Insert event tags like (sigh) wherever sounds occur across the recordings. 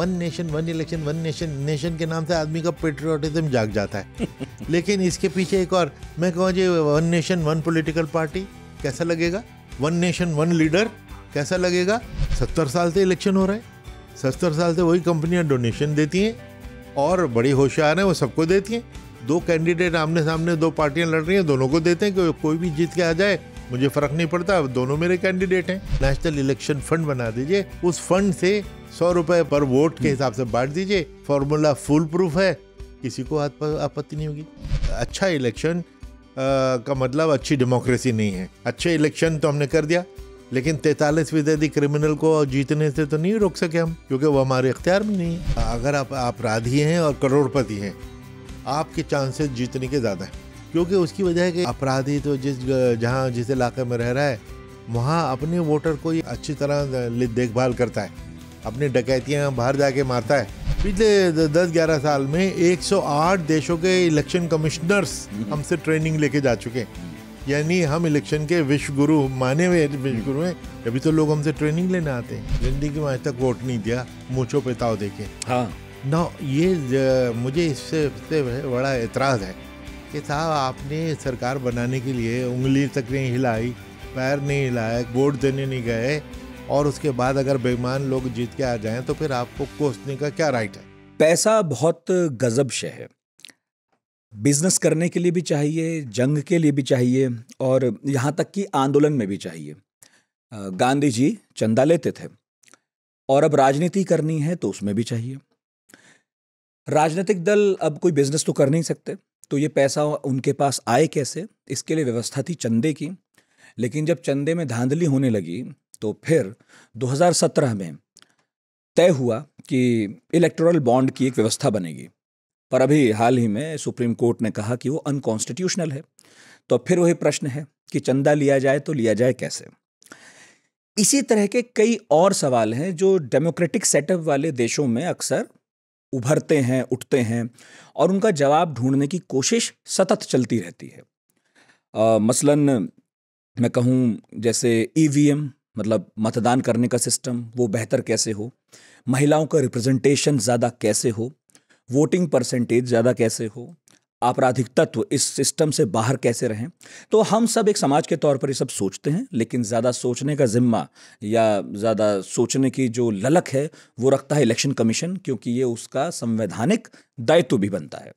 One nation one election one nation nation के नाम से आदमी का पेट्रियाटिज्म जाग जाता है (laughs) लेकिन इसके पीछे एक और मैं कहूँ जी one nation one political party कैसा लगेगा वन नेशन वन लीडर कैसा लगेगा सत्तर साल से इलेक्शन हो रहा है सत्तर साल से वही कंपनियाँ डोनेशन देती हैं और बड़ी होशियार हैं वो सबको देती हैं दो कैंडिडेट आमने सामने दो पार्टियां लड़ रही हैं दोनों को देते हैं कि कोई भी जीत के आ जाए मुझे फर्क नहीं पड़ता दोनों मेरे कैंडिडेट हैं नेशनल इलेक्शन फंड बना दीजिए उस फंड से सौ रुपये पर वोट के हिसाब से बांट दीजिए फॉर्मूला फुल प्रूफ है किसी को आपत्ति नहीं होगी अच्छा इलेक्शन का मतलब अच्छी डेमोक्रेसी नहीं है अच्छे इलेक्शन तो हमने कर दिया लेकिन तैतालीस फीसदी क्रिमिनल को जीतने से तो नहीं रोक सके हम क्योंकि वो हमारे इख्तियार में नहीं है अगर आप अपराधी हैं और करोड़पति हैं आपके चांसेस जीतने के ज़्यादा हैं क्योंकि उसकी वजह है कि अपराधी तो जिस जहाँ जिस इलाके में रह रहा है वहाँ अपने वोटर को ही अच्छी तरह देखभाल करता है अपनी डकैतियाँ बाहर जाके मारता है पिछले दस ग्यारह साल में 108 देशों के इलेक्शन हम्म। कमिश्नर्स हमसे ट्रेनिंग लेके जा चुके हैं यानी हम इलेक्शन के विश्व गुरु माने हुए विश्व गुरु हैं अभी तो लोग हमसे ट्रेनिंग लेने आते हैं जिंदगी में आज तक वोट नहीं दिया मूछो पेताव देखे हाँ ना ये मुझे इससे इससे बड़ा एतराज़ है कि साहब आपने सरकार बनाने के लिए उंगली तक नहीं हिलाई पैर नहीं हिलाया वोट देने नहीं गए और उसके बाद अगर बेईमान लोग जीत के आ जाएं तो फिर आपको कोसने का क्या राइट है पैसा बहुत गजब शह है बिजनेस करने के लिए भी चाहिए जंग के लिए भी चाहिए और यहाँ तक कि आंदोलन में भी चाहिए गांधी जी चंदा लेते थे और अब राजनीति करनी है तो उसमें भी चाहिए राजनीतिक दल अब कोई बिजनेस तो कर नहीं सकते तो ये पैसा उनके पास आए कैसे इसके लिए व्यवस्था थी चंदे की लेकिन जब चंदे में धांधली होने लगी तो फिर 2017 में तय हुआ कि इलेक्टोरल बॉन्ड की एक व्यवस्था बनेगी पर अभी हाल ही में सुप्रीम कोर्ट ने कहा कि वो अनकॉन्स्टिट्यूशनल है तो फिर वही प्रश्न है कि चंदा लिया जाए तो लिया जाए कैसे इसी तरह के कई और सवाल हैं जो डेमोक्रेटिक सेटअप वाले देशों में अक्सर उभरते हैं उठते हैं और उनका जवाब ढूंढने की कोशिश सतत चलती रहती है आ, मसलन मैं कहूँ जैसे ई e मतलब मतदान करने का सिस्टम वो बेहतर कैसे हो महिलाओं का रिप्रेजेंटेशन ज़्यादा कैसे हो वोटिंग परसेंटेज ज़्यादा कैसे हो आपराधिक तत्व इस सिस्टम से बाहर कैसे रहें तो हम सब एक समाज के तौर पर ये सब सोचते हैं लेकिन ज़्यादा सोचने का जिम्मा या ज़्यादा सोचने की जो ललक है वो रखता है इलेक्शन कमीशन क्योंकि ये उसका संवैधानिक दायित्व भी बनता है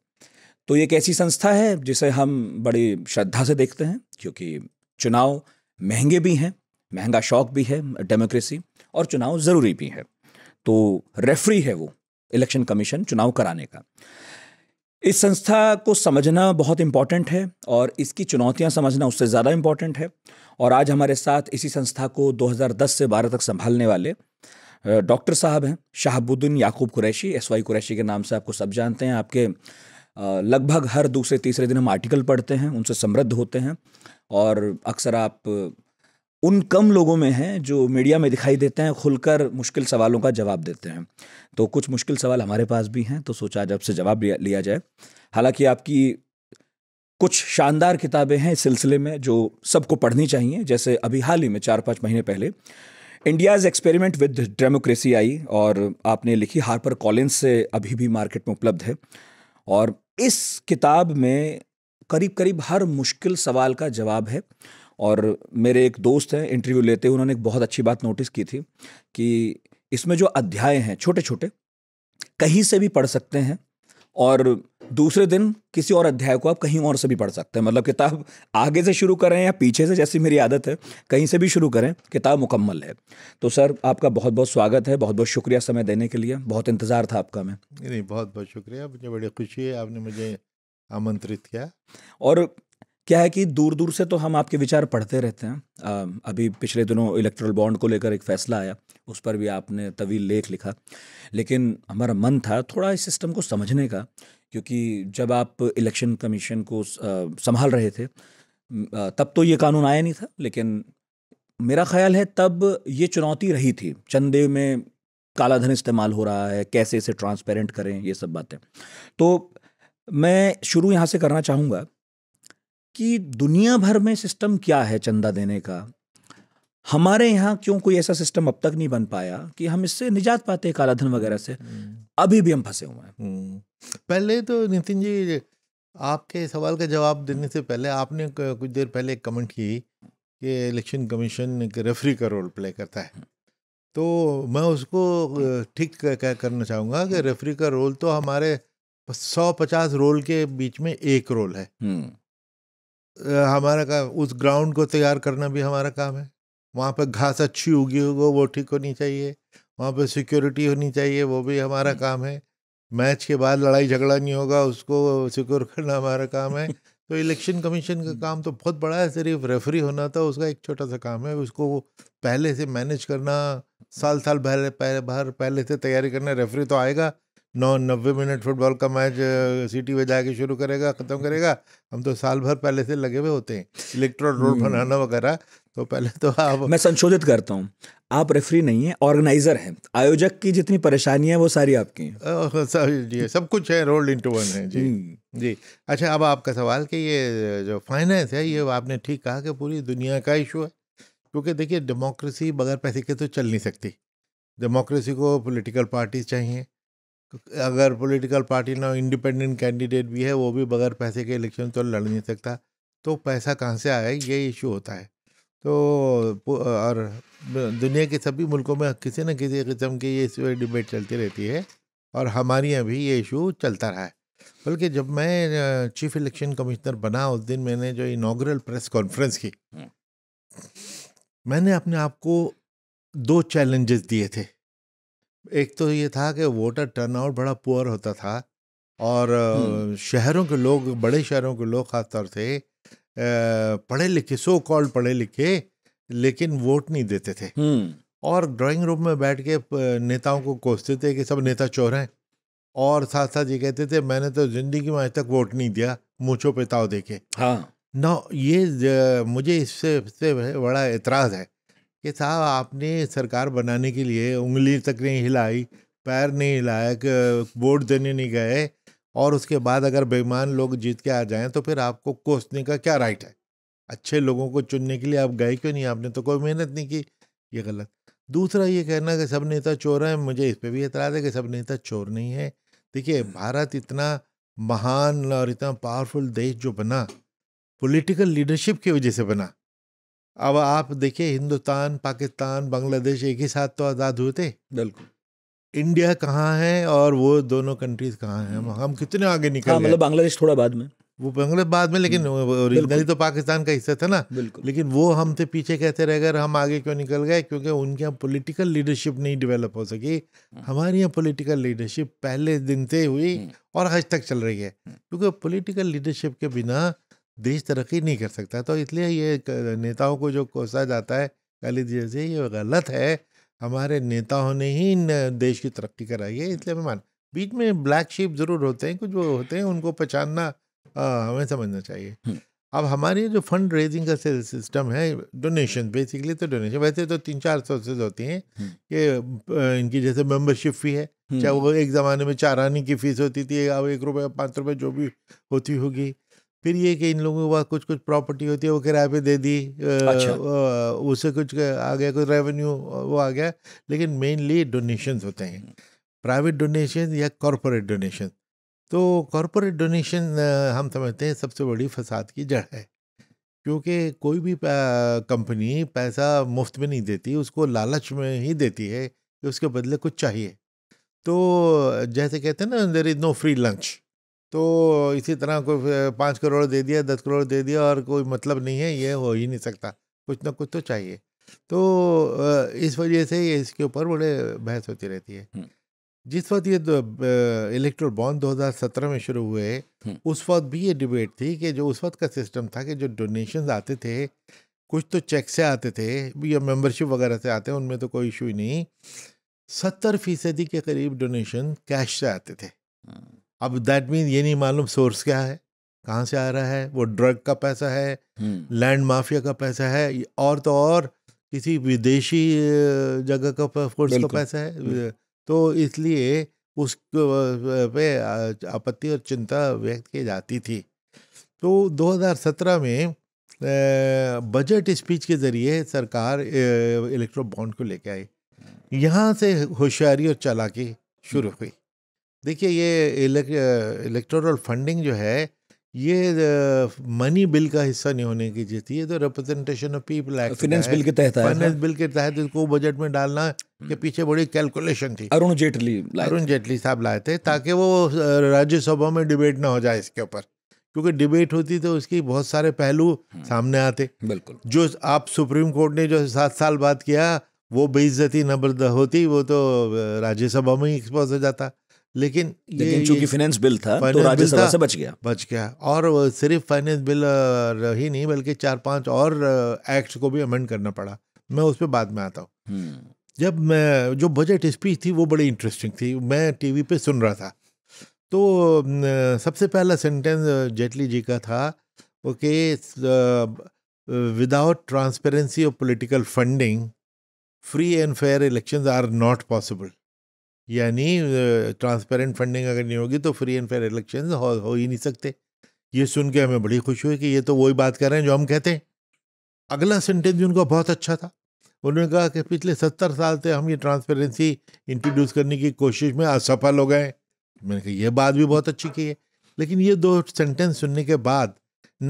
तो ये एक ऐसी संस्था है जिसे हम बड़ी श्रद्धा से देखते हैं क्योंकि चुनाव महंगे भी हैं महंगा शौक भी है डेमोक्रेसी और चुनाव ज़रूरी भी है तो रेफरी है वो इलेक्शन कमीशन चुनाव कराने का इस संस्था को समझना बहुत इम्पॉर्टेंट है और इसकी चुनौतियां समझना उससे ज़्यादा इम्पॉर्टेंट है और आज हमारे साथ इसी संस्था को 2010 से 12 तक संभालने वाले डॉक्टर साहब हैं शाहबुद्दीन याकूब कुरैशी एस वाई कुरैशी के नाम से आपको सब जानते हैं आपके लगभग हर दूसरे तीसरे दिन हम आर्टिकल पढ़ते हैं उनसे समृद्ध होते हैं और अक्सर आप उन कम लोगों में हैं जो मीडिया में दिखाई देते हैं खुलकर मुश्किल सवालों का जवाब देते हैं तो कुछ मुश्किल सवाल हमारे पास भी हैं तो सोचा आज आपसे जवाब लिया जाए हालांकि आपकी कुछ शानदार किताबें हैं इस सिलसिले में जो सबको पढ़नी चाहिए जैसे अभी हाल ही में चार पाँच महीने पहले इंडियाज़ एक्सपेरिमेंट विद डेमोक्रेसी आई और आपने लिखी हार्पर कॉलिन्स से अभी भी मार्केट में उपलब्ध है और इस किताब में करीब करीब हर मुश्किल सवाल का जवाब है और मेरे एक दोस्त हैं इंटरव्यू लेते हुए उन्होंने एक बहुत अच्छी बात नोटिस की थी कि इसमें जो अध्याय हैं छोटे छोटे कहीं से भी पढ़ सकते हैं और दूसरे दिन किसी और अध्याय को आप कहीं और से भी पढ़ सकते हैं मतलब किताब आगे से शुरू करें या पीछे से जैसी मेरी आदत है कहीं से भी शुरू करें किताब मुकम्मल है तो सर आपका बहुत बहुत स्वागत है बहुत बहुत शुक्रिया समय देने के लिए बहुत इंतज़ार था आपका मैं नहीं बहुत बहुत शुक्रिया मुझे बड़ी खुशी है आपने मुझे आमंत्रित किया और क्या है कि दूर दूर से तो हम आपके विचार पढ़ते रहते हैं आ, अभी पिछले दिनों इलेक्ट्रल बॉन्ड को लेकर एक फैसला आया उस पर भी आपने तवील लेख लिखा लेकिन हमारा मन था थोड़ा इस सिस्टम को समझने का क्योंकि जब आप इलेक्शन कमीशन को संभाल रहे थे तब तो ये कानून आया नहीं था लेकिन मेरा ख्याल है तब ये चुनौती रही थी चंदे में काला धन इस्तेमाल हो रहा है कैसे इसे ट्रांसपेरेंट करें ये सब बातें तो मैं शुरू यहाँ से करना चाहूँगा कि दुनिया भर में सिस्टम क्या है चंदा देने का हमारे यहाँ क्यों कोई ऐसा सिस्टम अब तक नहीं बन पाया कि हम इससे निजात पाते कालाधन वगैरह से हम्म। अभी भी हम फंसे हुए हैं हम्म। पहले तो नितिन जी आपके सवाल का जवाब देने से पहले आपने कुछ देर पहले एक कमेंट की कि इलेक्शन कमीशन एक रेफरी का रोल प्ले करता है तो मैं उसको ठीक करना चाहूँगा कि हम्म। रेफरी का रोल तो हमारे सौ पचास रोल के बीच में एक रोल है हमारा काम उस ग्राउंड को तैयार करना भी हमारा काम है वहाँ पर घास अच्छी उगी होगी वो ठीक होनी चाहिए वहाँ पर सिक्योरिटी होनी चाहिए वो भी हमारा काम है मैच के बाद लड़ाई झगड़ा नहीं होगा उसको सिक्योर करना हमारा काम है (laughs) तो इलेक्शन कमीशन का काम तो बहुत बड़ा है सिर्फ रेफरी होना था तो उसका एक छोटा सा काम है उसको पहले से मैनेज करना साल साल पहले पहले बाहर पहले से तैयारी करना रेफरी तो आएगा नौ नब्बे मिनट फुटबॉल का मैच सिटी में जाके शुरू करेगा ख़त्म करेगा हम तो साल भर पहले से लगे हुए होते हैं इलेक्ट्रॉन रोड हम्म। बनाना वगैरह तो पहले तो आप मैं संशोधित करता हूँ आप रेफरी नहीं है ऑर्गेनाइजर हैं आयोजक की जितनी परेशानियाँ वो सारी आपकी हैं हाँ, सब, सब कुछ है रोल इन टू वन है जी हम्म। जी अच्छा अब आपका सवाल कि ये जो फाइनेंस है ये आपने ठीक कहा कि पूरी दुनिया का इशू है क्योंकि देखिए डेमोक्रेसी बगैर पैसे के तो चल नहीं सकती डेमोक्रेसी को पॉलिटिकल पार्टीज चाहिए अगर पॉलिटिकल पार्टी ना इंडिपेंडेंट कैंडिडेट भी है वो भी बगैर पैसे के इलेक्शन तो लड़ नहीं सकता तो पैसा कहाँ से आए ये इशू होता है तो और दुनिया के सभी मुल्कों में किसी न किसी किस्म की ये डिबेट चलती रहती है और हमारे यहाँ भी ये इशू चलता रहा है बल्कि जब मैं चीफ इलेक्शन कमिश्नर बना उस दिन मैंने जो इनाग्रल प्रेस कॉन्फ्रेंस की हम्म। मैंने अपने आप को दो चैलेंजेस दिए थे एक तो ये था कि वोटर टर्नआउट बड़ा पुअर होता था और शहरों के लोग बड़े शहरों के लोग खासतौर से पढ़े लिखे सो कॉल्ड पढ़े लिखे लेकिन वोट नहीं देते थे और ड्राइंग रूम में बैठ के नेताओं को कोसते थे कि सब नेता चोर हैं और साथ साथ ये कहते थे मैंने तो जिंदगी में आज तक वोट नहीं दिया मुँचो पिताओ ताव देखे हाँ ना ये मुझे इससे इससे बड़ा एतराज़ है कि साहब आपने सरकार बनाने के लिए उंगली तक नहीं हिलाई पैर नहीं हिलाया कि वोट देने नहीं गए और उसके बाद अगर बेईमान लोग जीत के आ जाएं तो फिर आपको कोसने का क्या राइट है अच्छे लोगों को चुनने के लिए आप गए क्यों नहीं आपने तो कोई मेहनत नहीं की ये गलत दूसरा ये कहना कि सब नेता चोर हैं मुझे इस पर भी एतराज़ है कि सब नेता चोर नहीं है देखिए भारत इतना महान और इतना पावरफुल देश जो बना पॉलिटिकल लीडरशिप की वजह से बना अब आप देखिए हिंदुस्तान पाकिस्तान बांग्लादेश एक ही साथ तो आज़ाद हुए थे बिल्कुल इंडिया कहाँ है और वो दोनों कंट्रीज कहाँ हैं हम्म। हम कितने आगे निकल हाँ, मतलब बांग्लादेश थोड़ा बाद में वो बांग्लादेश बाद में लेकिन ओरिजिनली हम्म। तो पाकिस्तान का हिस्सा था ना लेकिन वो हमसे पीछे कहते रह गए हम आगे क्यों निकल गए क्योंकि उनके यहाँ पोलिटिकल लीडरशिप नहीं डिवेलप हो सकी हम्म। हमारे यहाँ पोलिटिकल लीडरशिप पहले दिन से हुई और आज तक चल रही है क्योंकि पोलिटिकल लीडरशिप के बिना देश तरक्की नहीं कर सकता तो इसलिए ये नेताओं को जो कोसा जाता है गाली जैसे से ये गलत है हमारे नेताओं ने ही इन देश की तरक्की कराई है इसलिए मैं मान बीच में ब्लैक शीप ज़रूर होते हैं कुछ वो होते हैं उनको पहचानना हमें समझना चाहिए अब हमारे जो फंड रेजिंग का सिस्टम है डोनेशन बेसिकली तो डोनेशन वैसे तो तीन चार सोर्सेज होती हैं कि इनकी जैसे मेंबरशिप फ़ी है चाहे वो एक ज़माने में चार आने की फ़ीस होती थी अब एक रुपये पाँच रुपये जो भी होती होगी फिर ये कि इन लोगों के पास कुछ कुछ प्रॉपर्टी होती है वो किराए पे दे दी अच्छा। उससे कुछ आ गया कुछ रेवेन्यू वो आ गया लेकिन मेनली डोनेशन होते हैं प्राइवेट डोनेशन या कॉरपोरेट डोनेशन तो कॉरपोरेट डोनेशन हम समझते हैं सबसे बड़ी फसाद की जड़ है क्योंकि कोई भी कंपनी पैसा मुफ्त में नहीं देती उसको लालच में ही देती है कि उसके बदले कुछ चाहिए तो जैसे कहते हैं ना there is no free lunch तो इसी तरह कोई पाँच करोड़ दे दिया दस करोड़ दे दिया और कोई मतलब नहीं है ये हो ही नहीं सकता कुछ ना कुछ तो चाहिए तो इस वजह से ये इसके ऊपर बड़े बहस होती रहती है जिस वक्त ये इलेक्ट्रोल बॉन्ड 2017 में शुरू हुए उस वक्त भी ये डिबेट थी कि जो उस वक्त का सिस्टम था कि जो डोनेशन आते थे कुछ तो चेक से आते थे या मेंबरशिप वगैरह से आते हैं उनमें तो कोई इशू ही नहीं सत्तर फीसदी के करीब डोनेशन कैश से आते थे हाँ। अब दैट मीन ये नहीं मालूम सोर्स क्या है कहाँ से आ रहा है वो ड्रग का पैसा है लैंड हम्म। माफिया का पैसा है और तो और किसी विदेशी जगह का फोर्स का पैसा है तो इसलिए उस पे आपत्ति और चिंता व्यक्त की जाती थी तो 2017 में बजट स्पीच के ज़रिए सरकार इलेक्ट्रो बॉन्ड को लेकर आई यहाँ से होशियारी और चालाकी शुरू हुई देखिए ये इलेक्टोरल फंडिंग जो है ये मनी बिल का हिस्सा नहीं होने की चीज ये तो representation of people act finance bill के तहत फाइनेंस बिल के तहत इसको बजट में डालना के पीछे बड़ी कैलकुलेशन थी अरुण जेटली अरुण जेटली साहब लाए थे ताकि वो राज्यसभा में डिबेट ना हो जाए इसके ऊपर क्योंकि डिबेट होती तो उसकी बहुत सारे पहलू सामने आते बिल्कुल जो आप सुप्रीम कोर्ट ने जो सात साल बाद किया वो बेइज्जती नबरद होती वो तो राज्यसभा में ही एक्सपोज हो जाता लेकिन ये लेकिन चूंकि फाइनेंस बिल था तो राज्यसभा से बच गया बच गया और सिर्फ फाइनेंस बिल ही नहीं बल्कि चार पांच और एक्ट को भी अमेंड करना पड़ा मैं उस पर बाद में आता हूँ हम्म। जब मैं जो बजट स्पीच थी वो बड़ी इंटरेस्टिंग थी मैं टीवी पे सुन रहा था तो सबसे पहला सेंटेंस जेटली जी का था वो कि without transparency of political funding free and fair elections are not possible यानी ट्रांसपेरेंट फंडिंग अगर नहीं होगी तो फ्री एंड फेयर इलेक्शन हो, हो ही नहीं सकते ये सुन के हमें बड़ी खुशी हुई कि ये तो वही बात कर रहे हैं जो हम कहते हैं अगला सेंटेंस भी उनका बहुत अच्छा था उन्होंने कहा कि पिछले सत्तर साल से हम ये ट्रांसपेरेंसी इंट्रोड्यूस करने की कोशिश में असफल हो गए मैंने कहा यह बात भी बहुत अच्छी की है लेकिन ये दो सेंटेंस सुनने के बाद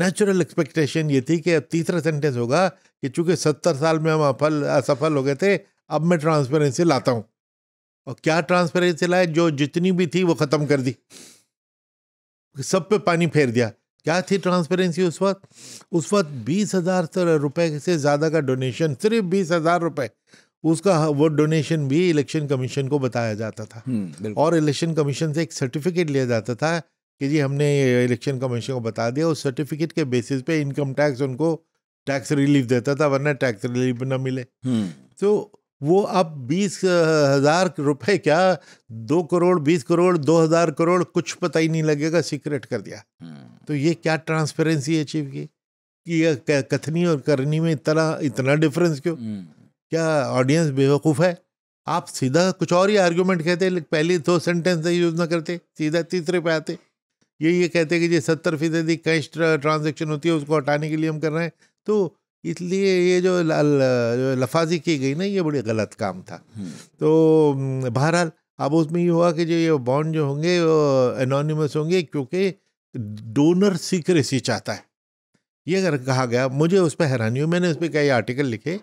नेचुरल एक्सपेक्टेशन ये थी कि अब तीसरा सेंटेंस होगा कि चूंकि सत्तर साल में हम असफल हो गए थे अब मैं ट्रांसपेरेंसी लाता हूँ और क्या ट्रांसपेरेंसी लाए जो जितनी भी थी वो ख़त्म कर दी सब पे पानी फेर दिया क्या थी ट्रांसपेरेंसी उस वक्त उस वक्त बीस हज़ार रुपये से ज़्यादा का डोनेशन सिर्फ बीस हज़ार रुपये उसका वो डोनेशन भी इलेक्शन कमीशन को बताया जाता था हम्म, और इलेक्शन कमीशन से एक सर्टिफिकेट लिया जाता था कि जी हमने इलेक्शन कमीशन को बता दिया उस सर्टिफिकेट के बेसिस पे इनकम टैक्स उनको टैक्स रिलीफ देता था वरना टैक्स रिलीफ ना मिले तो वो अब बीस हज़ार रुपए क्या दो करोड़ बीस करोड़ दो हज़ार करोड़ कुछ पता ही नहीं लगेगा सीक्रेट कर दिया हम्म। तो ये क्या ट्रांसपेरेंसी अचीव की कि कथनी और करनी में इतना इतना डिफरेंस क्यों हम्म। क्या ऑडियंस बेवकूफ़ है आप सीधा कुछ और ही आर्ग्यूमेंट कहते पहले दो सेंटेंस यूज़ ना करते सीधा तीसरे पे आते ये ये कहते कि जी सत्तर फीसदी कैश ट्रांजेक्शन होती है उसको हटाने के लिए हम कर रहे हैं तो इसलिए ये जो, जो लफाजी की गई ना ये बड़ी गलत काम था हम्म। तो बहरहाल अब उसमें ये हुआ कि जो ये बॉन्ड जो होंगे वो एनोनिमस होंगे क्योंकि डोनर सीक्रेसी चाहता है ये अगर कहा गया मुझे उस पर हैरानी हुई मैंने उस पर कई आर्टिकल लिखे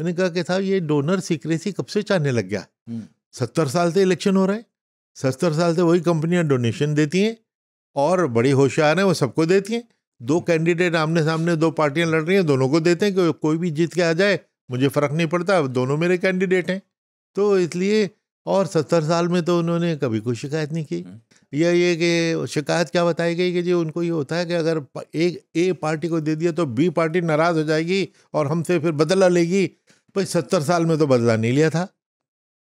मैंने कहा कि साहब ये डोनर सीक्रेसी कब से चाहने लग गया हम्म। सत्तर साल से इलेक्शन हो रहा है सत्तर साल से वही कंपनियां डोनेशन देती हैं और बड़ी होशियार हैं वो सबको देती हैं दो कैंडिडेट आमने सामने दो पार्टियां लड़ रही हैं दोनों को देते हैं कि कोई भी जीत के आ जाए मुझे फ़र्क नहीं पड़ता दोनों मेरे कैंडिडेट हैं तो इसलिए और सत्तर साल में तो उन्होंने कभी कोई शिकायत नहीं की या हम्म। ये कि शिकायत क्या बताई गई कि जी उनको ये होता है कि अगर एक ए पार्टी को दे दिया तो बी पार्टी नाराज़ हो जाएगी और हमसे फिर बदला लेगी भाई सत्तर साल में तो बदला नहीं लिया था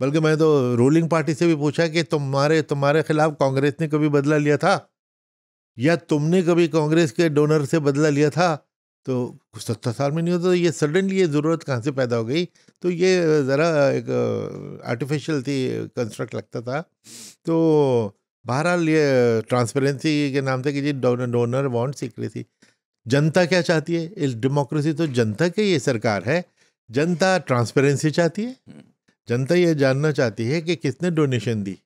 बल्कि मैं तो रूलिंग पार्टी से भी पूछा कि तुम्हारे तुम्हारे खिलाफ कांग्रेस ने कभी बदला लिया था या तुमने कभी कांग्रेस के डोनर से बदला लिया था तो सत्तर साल में नहीं होता तो ये सडनली ये ज़रूरत कहाँ से पैदा हो गई तो ये ज़रा एक आर्टिफिशियल थी कंस्ट्रक्ट लगता था तो बहरहाल ये ट्रांसपेरेंसी के नाम से कि जी डोनर डोनर वांट सीक्रेसी जनता क्या चाहती है इस डेमोक्रेसी तो जनता की ये सरकार है जनता ट्रांसपेरेंसी चाहती है हम्म। जनता ये जानना चाहती है कि किसने डोनेशन दी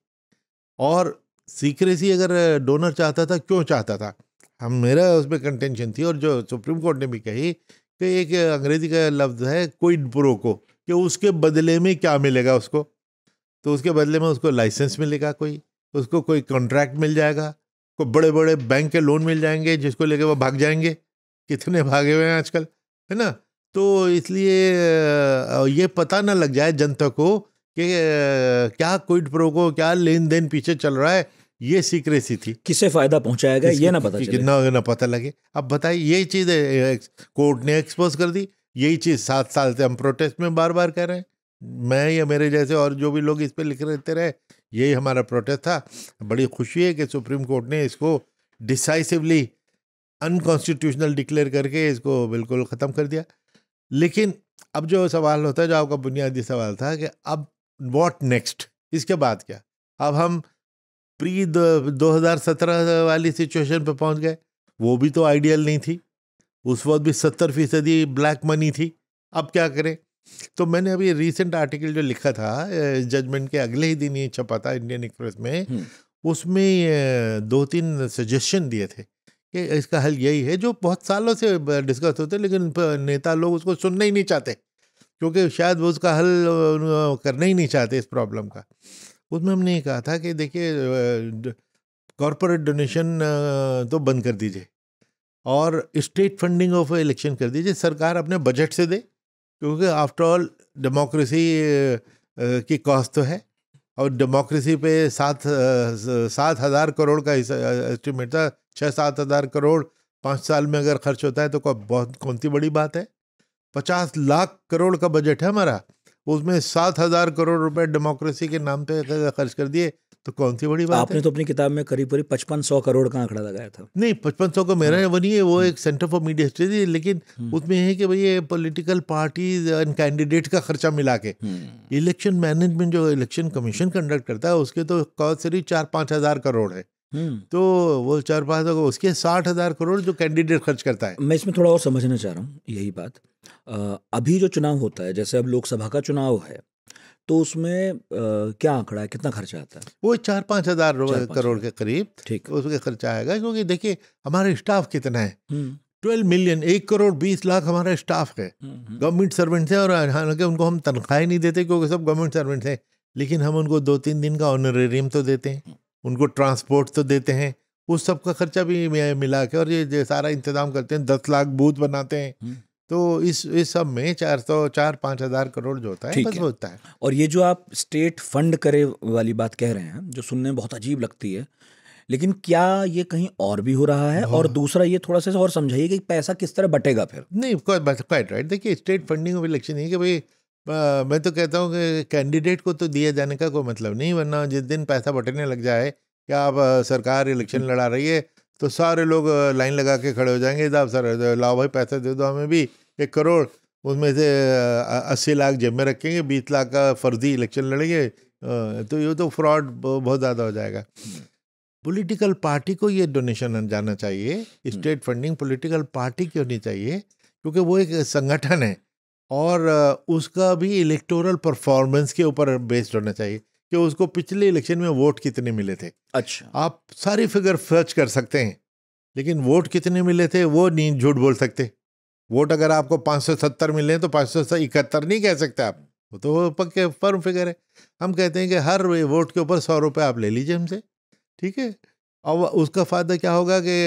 और सीक्रेसी अगर डोनर चाहता था क्यों चाहता था हम मेरा उसमें कंटेंशन थी और जो सुप्रीम कोर्ट ने भी कही कि एक अंग्रेजी का लफ्ज़ है कोई प्रो को कि उसके बदले में क्या मिलेगा उसको तो उसके बदले में उसको लाइसेंस मिलेगा कोई उसको कोई कॉन्ट्रैक्ट मिल जाएगा को बड़े बड़े बैंक के लोन मिल जाएंगे जिसको लेके वो भाग जाएंगे कितने भागे हुए हैं आजकल है ना तो इसलिए ये पता ना लग जाए जनता को कि क्या क्विड प्रोको क्या लेन देन पीछे चल रहा है ये सीक्रेसी थी किसे फायदा पहुंचाया गया ये ना पता चले ना ना पता लगे अब बताइए यही चीज कोर्ट ने एक्सपोज कर दी यही चीज सात साल से हम प्रोटेस्ट में बार बार कह रहे हैं मैं या मेरे जैसे और जो भी लोग इस पर लिख रहते रहे यही हमारा प्रोटेस्ट था बड़ी खुशी है कि सुप्रीम कोर्ट ने इसको डिसाइसिवली अनकॉन्स्टिट्यूशनल डिक्लेयर करके इसको बिल्कुल ख़त्म कर दिया लेकिन अब जो सवाल होता है जो आपका बुनियादी सवाल था कि अब वॉट नेक्स्ट इसके बाद क्या अब हम प्री दो हज़ार सत्रह वाली सिचुएशन पे पहुंच गए वो भी तो आइडियल नहीं थी उस वक्त भी सत्तर फीसदी ब्लैक मनी थी अब क्या करें तो मैंने अभी रिसेंट आर्टिकल जो लिखा था जजमेंट के अगले ही दिन ये छपा था इंडियन एक्सप्रेस में हम्म। उसमें दो तीन सजेशन दिए थे कि इसका हल यही है जो बहुत सालों से डिस्कस होते लेकिन नेता लोग उसको सुनना ही नहीं चाहते क्योंकि शायद वो उसका हल करना ही नहीं चाहते इस प्रॉब्लम का उसमें हमने ये कहा था कि देखिए कॉरपोरेट डोनेशन तो बंद कर दीजिए और स्टेट फंडिंग ऑफ इलेक्शन कर दीजिए सरकार अपने बजट से दे क्योंकि आफ्टर ऑल डेमोक्रेसी की कॉस्ट तो है और डेमोक्रेसी पे सात सात हज़ार करोड़ का एस्टिमेट था छः सात हज़ार करोड़ पाँच साल में अगर खर्च होता है तो बहुत कौन सी बड़ी बात है पचास लाख करोड़ का बजट है हमारा उसमें सात हजार करोड़ रुपए डेमोक्रेसी के नाम पे खर्च कर दिए तो कौन सी बड़ी बात आपने है? तो अपनी किताब में करीब करीब पचपन सौ करोड़ का आंकड़ा लगाया था नहीं पचपन सौ का मेरा हाँ। वो नहीं है वो हाँ। एक सेंटर फॉर मीडिया स्टडी लेकिन हाँ। उसमें है कि भाई ये पॉलिटिकल पार्टीज एंड कैंडिडेट का खर्चा मिला के इलेक्शन मैनेजमेंट जो इलेक्शन कमीशन कंडक्ट करता है उसके तो कॉस्ट करीब चार पाँच हजार करोड़ है हम्म। तो वो चार पाँच उसके साठ हजार करोड़ जो कैंडिडेट खर्च करता है मैं इसमें थोड़ा और समझना चाह रहा हूँ यही बात अभी जो चुनाव होता है जैसे अब लोकसभा का चुनाव है तो उसमें आ, क्या आंकड़ा है कितना खर्चा आता है वो चार पाँच हजार करोड़ के करीब ठीक उसके खर्चा आएगा क्योंकि देखिए हमारे स्टाफ कितना है हम्म। ट्वेल्व मिलियन एक करोड़ बीस लाख हमारा स्टाफ है हम्म, गवर्नमेंट सर्वेंट्स हैं और हालांकि उनको हम तनख्वाही नहीं देते क्योंकि सब गवर्नमेंट सर्वेंट्स हैं लेकिन हम उनको दो तीन दिन का ऑनरेरियम तो देते हैं उनको ट्रांसपोर्ट तो देते हैं उस सब का खर्चा भी मिला के और ये, सारा इंतजाम करते हैं दस लाख बूथ बनाते हैं हम्म। तो इस इस सब में चार सौ तो, चार पाँच हज़ार करोड़ जो होता है बस होता है और ये जो आप स्टेट फंड करे वाली बात कह रहे हैं जो सुनने में बहुत अजीब लगती है लेकिन क्या ये कहीं और भी हो रहा है और हाँ। दूसरा ये थोड़ा सा और समझाइए कि पैसा किस तरह बटेगा फिर नहीं क्वाइट राइट देखिए स्टेट फंडिंग ऑफ इलेक्शन है कि भाई मैं तो कहता हूँ कि कैंडिडेट को तो दिए जाने का कोई मतलब नहीं वरना जिस दिन पैसा बटने लग जाए कि आप सरकार इलेक्शन लड़ा रही है तो सारे लोग लाइन लगा के खड़े हो जाएंगे आप सर लाओ भाई पैसा दे दो हमें भी एक करोड़ उसमें से अस्सी लाख जेब में रखेंगे बीस लाख का फर्जी इलेक्शन लड़ेंगे तो ये तो फ्रॉड बहुत ज़्यादा हो जाएगा पॉलिटिकल पार्टी को ये डोनेशन जाना चाहिए स्टेट फंडिंग पॉलिटिकल पार्टी की होनी चाहिए क्योंकि वो एक संगठन है और उसका भी इलेक्टोरल परफॉर्मेंस के ऊपर बेस्ड होना चाहिए कि उसको पिछले इलेक्शन में वोट कितने मिले थे अच्छा आप सारी फिगर सर्च कर सकते हैं लेकिन वोट कितने मिले थे वो नहीं झूठ बोल सकते वोट अगर आपको 570 मिले हैं तो पाँच इकहत्तर नहीं कह सकते आप वो तो पक्के फर्म फिगर है हम कहते हैं कि हर वोट के ऊपर सौ रुपये आप ले लीजिए हमसे ठीक है और उसका फ़ायदा क्या होगा कि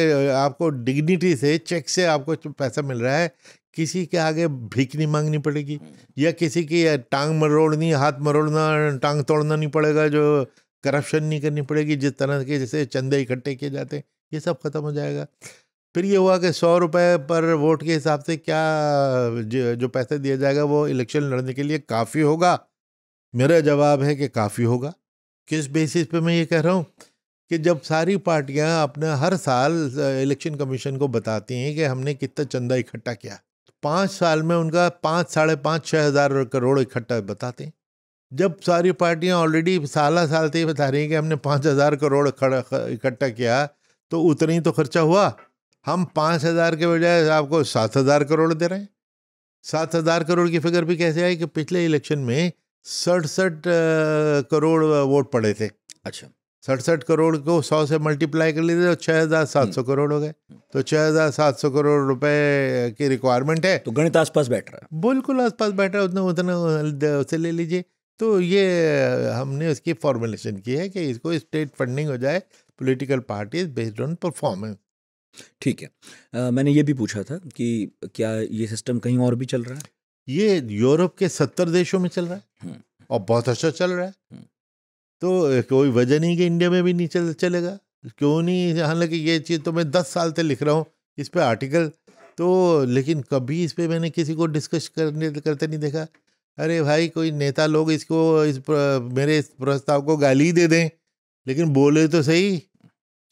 आपको डिग्निटी से चेक से आपको पैसा मिल रहा है किसी के आगे भीख नहीं मांगनी पड़ेगी हम्म। या किसी की टांग मरोड़नी हाथ मरोड़ना टांग तोड़ना नहीं पड़ेगा जो करप्शन नहीं करनी पड़ेगी जिस तरह के जैसे चंदे इकट्ठे किए जाते हैं ये सब खत्म हो जाएगा फिर ये हुआ कि सौ रुपये पर वोट के हिसाब से क्या जो पैसे दिया जाएगा वो इलेक्शन लड़ने के लिए काफ़ी होगा मेरा जवाब है कि काफ़ी होगा किस बेसिस पे मैं ये कह रहा हूँ कि जब सारी पार्टियाँ अपना हर साल इलेक्शन कमीशन को बताती हैं कि हमने कितना चंदा इकट्ठा किया पाँच साल में उनका पाँच साढ़े पाँच छः हज़ार करोड़ इकट्ठा बताते हैं जब सारी पार्टियां ऑलरेडी साल साल से बता रही हैं कि हमने पाँच हज़ार करोड़ इकट्ठा किया तो उतना ही तो खर्चा हुआ हम पाँच हज़ार के बजाय आपको सात हज़ार करोड़ दे रहे हैं सात हज़ार करोड़ की फिगर भी कैसे आई कि पिछले इलेक्शन में सड़सठ करोड़ वोट पड़े थे अच्छा सड़सठ करोड़ को सौ से मल्टीप्लाई कर लीजिए तो छः हज़ार सात सौ हम्म। करोड़ हो गए तो छः हज़ार सात सौ करोड़ रुपए की रिक्वायरमेंट है तो गणित आसपास बैठ रहा है बिल्कुल आसपास बैठ रहा है उतना उतना उसे ले लीजिए तो ये हमने उसकी फॉर्मुलेशन की है कि इसको स्टेट फंडिंग हो जाए political parties based on performance ठीक है आ, मैंने ये भी पूछा था कि क्या ये सिस्टम कहीं और भी चल रहा है ये यूरोप के सत्तर देशों में चल रहा है हम्म। और बहुत अच्छा चल रहा है हम्म। तो कोई वजह नहीं कि इंडिया में भी नहीं चल चलेगा क्यों नहीं हालांकि ये चीज़ तो मैं दस साल से लिख रहा हूँ इस पर आर्टिकल तो लेकिन कभी इस पर मैंने किसी को डिस्कस करने करते नहीं देखा अरे भाई कोई नेता लोग इसको इस प्र, मेरे इस प्रस्ताव को गाली दे दें लेकिन बोले तो सही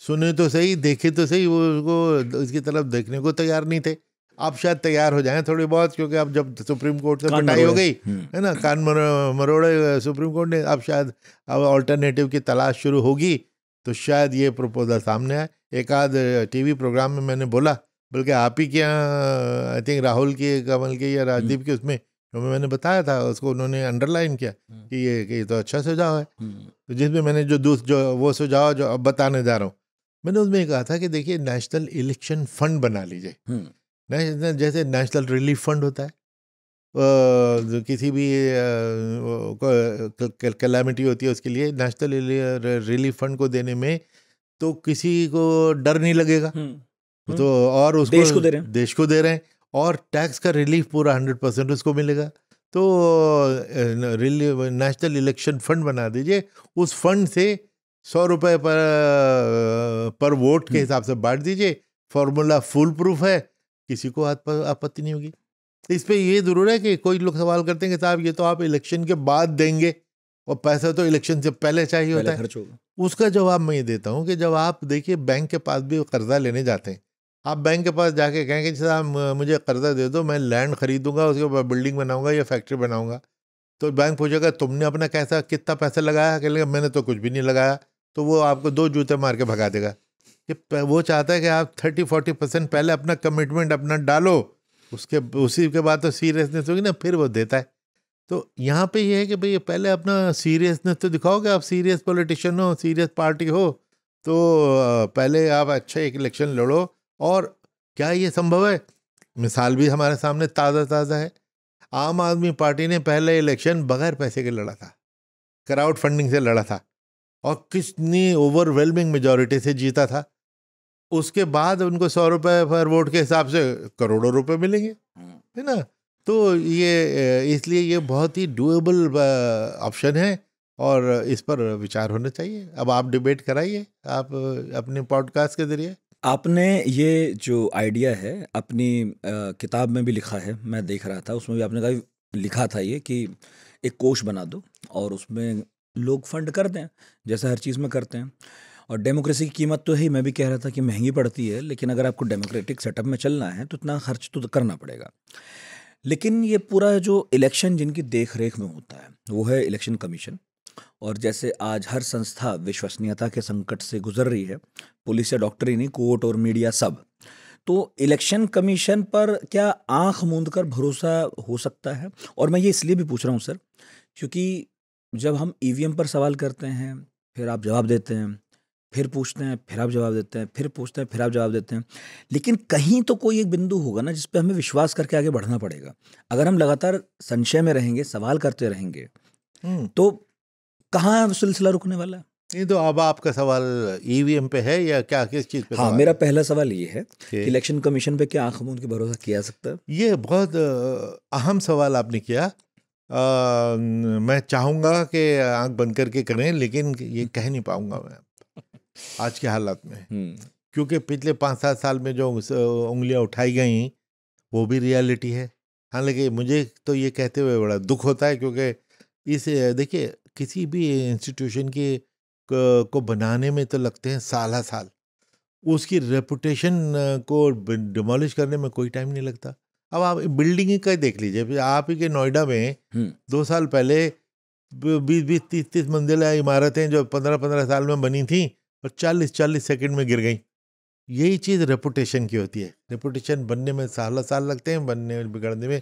सुने तो सही देखे तो सही वो उसको इसकी तरफ देखने को तैयार नहीं थे आप शायद तैयार हो जाएं थोड़ी बहुत क्योंकि अब जब सुप्रीम कोर्ट से पटाई हो गई हम्म। है ना कान मरोड़े सुप्रीम कोर्ट ने अब शायद अब ऑल्टरनेटिव की तलाश शुरू होगी तो शायद ये प्रपोजल सामने आए एक आध टी प्रोग्राम में मैंने बोला बल्कि आप ही के आई थिंक राहुल के कमल के या हम्म। राजदीप के उसमें जो मैंने बताया था उसको उन्होंने अंडरलाइन किया हम्म। कि ये कि ये तो अच्छा सुझाव है तो जिसमें मैंने जो दूस जो वो सुझाव जो अब बताने जा रहा हूँ मैंने उसमें कहा था कि देखिए नेशनल इलेक्शन फंड बना लीजिए जैसे नेशनल रिलीफ फंड होता है किसी भी कैलामिटी होती है उसके लिए नेशनल रिलीफ फंड को देने में तो किसी को डर नहीं लगेगा हुँ, तो और उसको देश को दे रहे हैं देश को दे रहे हैं और टैक्स का रिलीफ पूरा हंड्रेड परसेंट उसको मिलेगा तो नेशनल इलेक्शन फंड बना दीजिए उस फंड से सौ रुपये पर पर वोट के हिसाब से बांट दीजिए फॉर्मूला फुल प्रूफ है किसी को आपत्ति नहीं होगी तो इस पर ये ज़रूर है कि कोई लोग सवाल करते हैं कि साहब ये तो आप इलेक्शन के बाद देंगे और पैसा तो इलेक्शन से पहले चाहिए होता है उसका जवाब मैं ये देता हूँ कि जब आप देखिए बैंक के पास भी कर्जा लेने जाते हैं आप बैंक के पास जाके कहेंगे साहब मुझे कर्जा दे दो मैं लैंड खरीदूंगा उसके बाद बिल्डिंग बनाऊंगा या फैक्ट्री बनाऊंगा तो बैंक पूछेगा तुमने अपना कैसा कितना पैसा लगाया कहेंगे मैंने तो कुछ भी नहीं लगाया तो वो आपको दो जूते मार के भगा देगा कि वो चाहता है कि आप थर्टी फोर्टी परसेंट पहले अपना कमिटमेंट अपना डालो उसके उसी के बाद तो सीरियसनेस होगी ना फिर वो देता है तो यहाँ पे ये यह है कि भाई पहले अपना सीरियसनेस तो दिखाओ कि आप सीरियस पॉलिटिशियन हो सीरियस पार्टी हो तो पहले आप अच्छा एक इलेक्शन लड़ो और क्या ये संभव है मिसाल भी हमारे सामने ताज़ा ताज़ा है आम आदमी पार्टी ने पहले इलेक्शन बगैर पैसे के लड़ा था क्राउड फंडिंग से लड़ा था और कितनी ओवरवेलमिंग मेजोरिटी से जीता था उसके बाद उनको सौ रुपये पर वोट के हिसाब से करोड़ों रुपए मिलेंगे हम्म। है ना तो ये इसलिए ये बहुत ही डुएबल ऑप्शन है और इस पर विचार होना चाहिए अब आप डिबेट कराइए आप अपने पॉडकास्ट के जरिए आपने ये जो आइडिया है अपनी आ, किताब में भी लिखा है मैं देख रहा था उसमें भी आपने कहा लिखा था ये कि एक कोष बना दो और उसमें लोग फंड कर दें जैसा हर चीज़ में करते हैं और डेमोक्रेसी की कीमत तो है मैं भी कह रहा था कि महंगी पड़ती है लेकिन अगर आपको डेमोक्रेटिक सेटअप में चलना है तो इतना खर्च तो करना पड़ेगा लेकिन ये पूरा जो इलेक्शन जिनकी देख रेख में होता है वो है इलेक्शन कमीशन और जैसे आज हर संस्था विश्वसनीयता के संकट से गुजर रही है पुलिस या डॉक्टर ही नहीं कोर्ट और मीडिया सब तो इलेक्शन कमीशन पर क्या आंख मूंद कर भरोसा हो सकता है और मैं ये इसलिए भी पूछ रहा हूँ सर क्योंकि जब हम ईवीएम e पर सवाल करते हैं फिर आप जवाब देते हैं फिर पूछते हैं फिर आप जवाब देते हैं फिर पूछते हैं फिर आप जवाब देते हैं लेकिन कहीं तो कोई एक बिंदु होगा ना जिस पर हमें विश्वास करके आगे बढ़ना पड़ेगा अगर हम लगातार संशय में रहेंगे सवाल करते रहेंगे हम्म। तो कहाँ सिलसिला रुकने वाला है ये तो अब आपका सवाल ईवीएम पे है या क्या किस चीज पे हाँ मेरा पहला सवाल ये है कि इलेक्शन कमीशन पे क्या आंख मूंद के भरोसा किया सकता है ये बहुत अहम सवाल आपने किया आ, मैं चाहूँगा कि आंख बंद करके करें लेकिन ये कह नहीं पाऊंगा मैं आज के हालात में हम्म। क्योंकि पिछले पाँच सात साल में जो उंगलियां उठाई गई वो भी रियलिटी है हालांकि मुझे तो ये कहते हुए बड़ा दुख होता है क्योंकि इस देखिए किसी भी इंस्टीट्यूशन के को बनाने में तो लगते हैं साल साल उसकी रेपुटेशन को डिमोलिश करने में कोई टाइम नहीं लगता अब आप बिल्डिंग का देख लीजिए आप ही के नोएडा में हम्म। दो साल पहले बीस बीस तीस तीस मंजिला इमारतें जो पंद्रह पंद्रह साल में बनी थी और चालीस चालीस सेकेंड में गिर गई यही चीज़ रेपुटेशन की होती है रेपुटेशन बनने में साल साल लगते हैं बनने में बिगड़ने में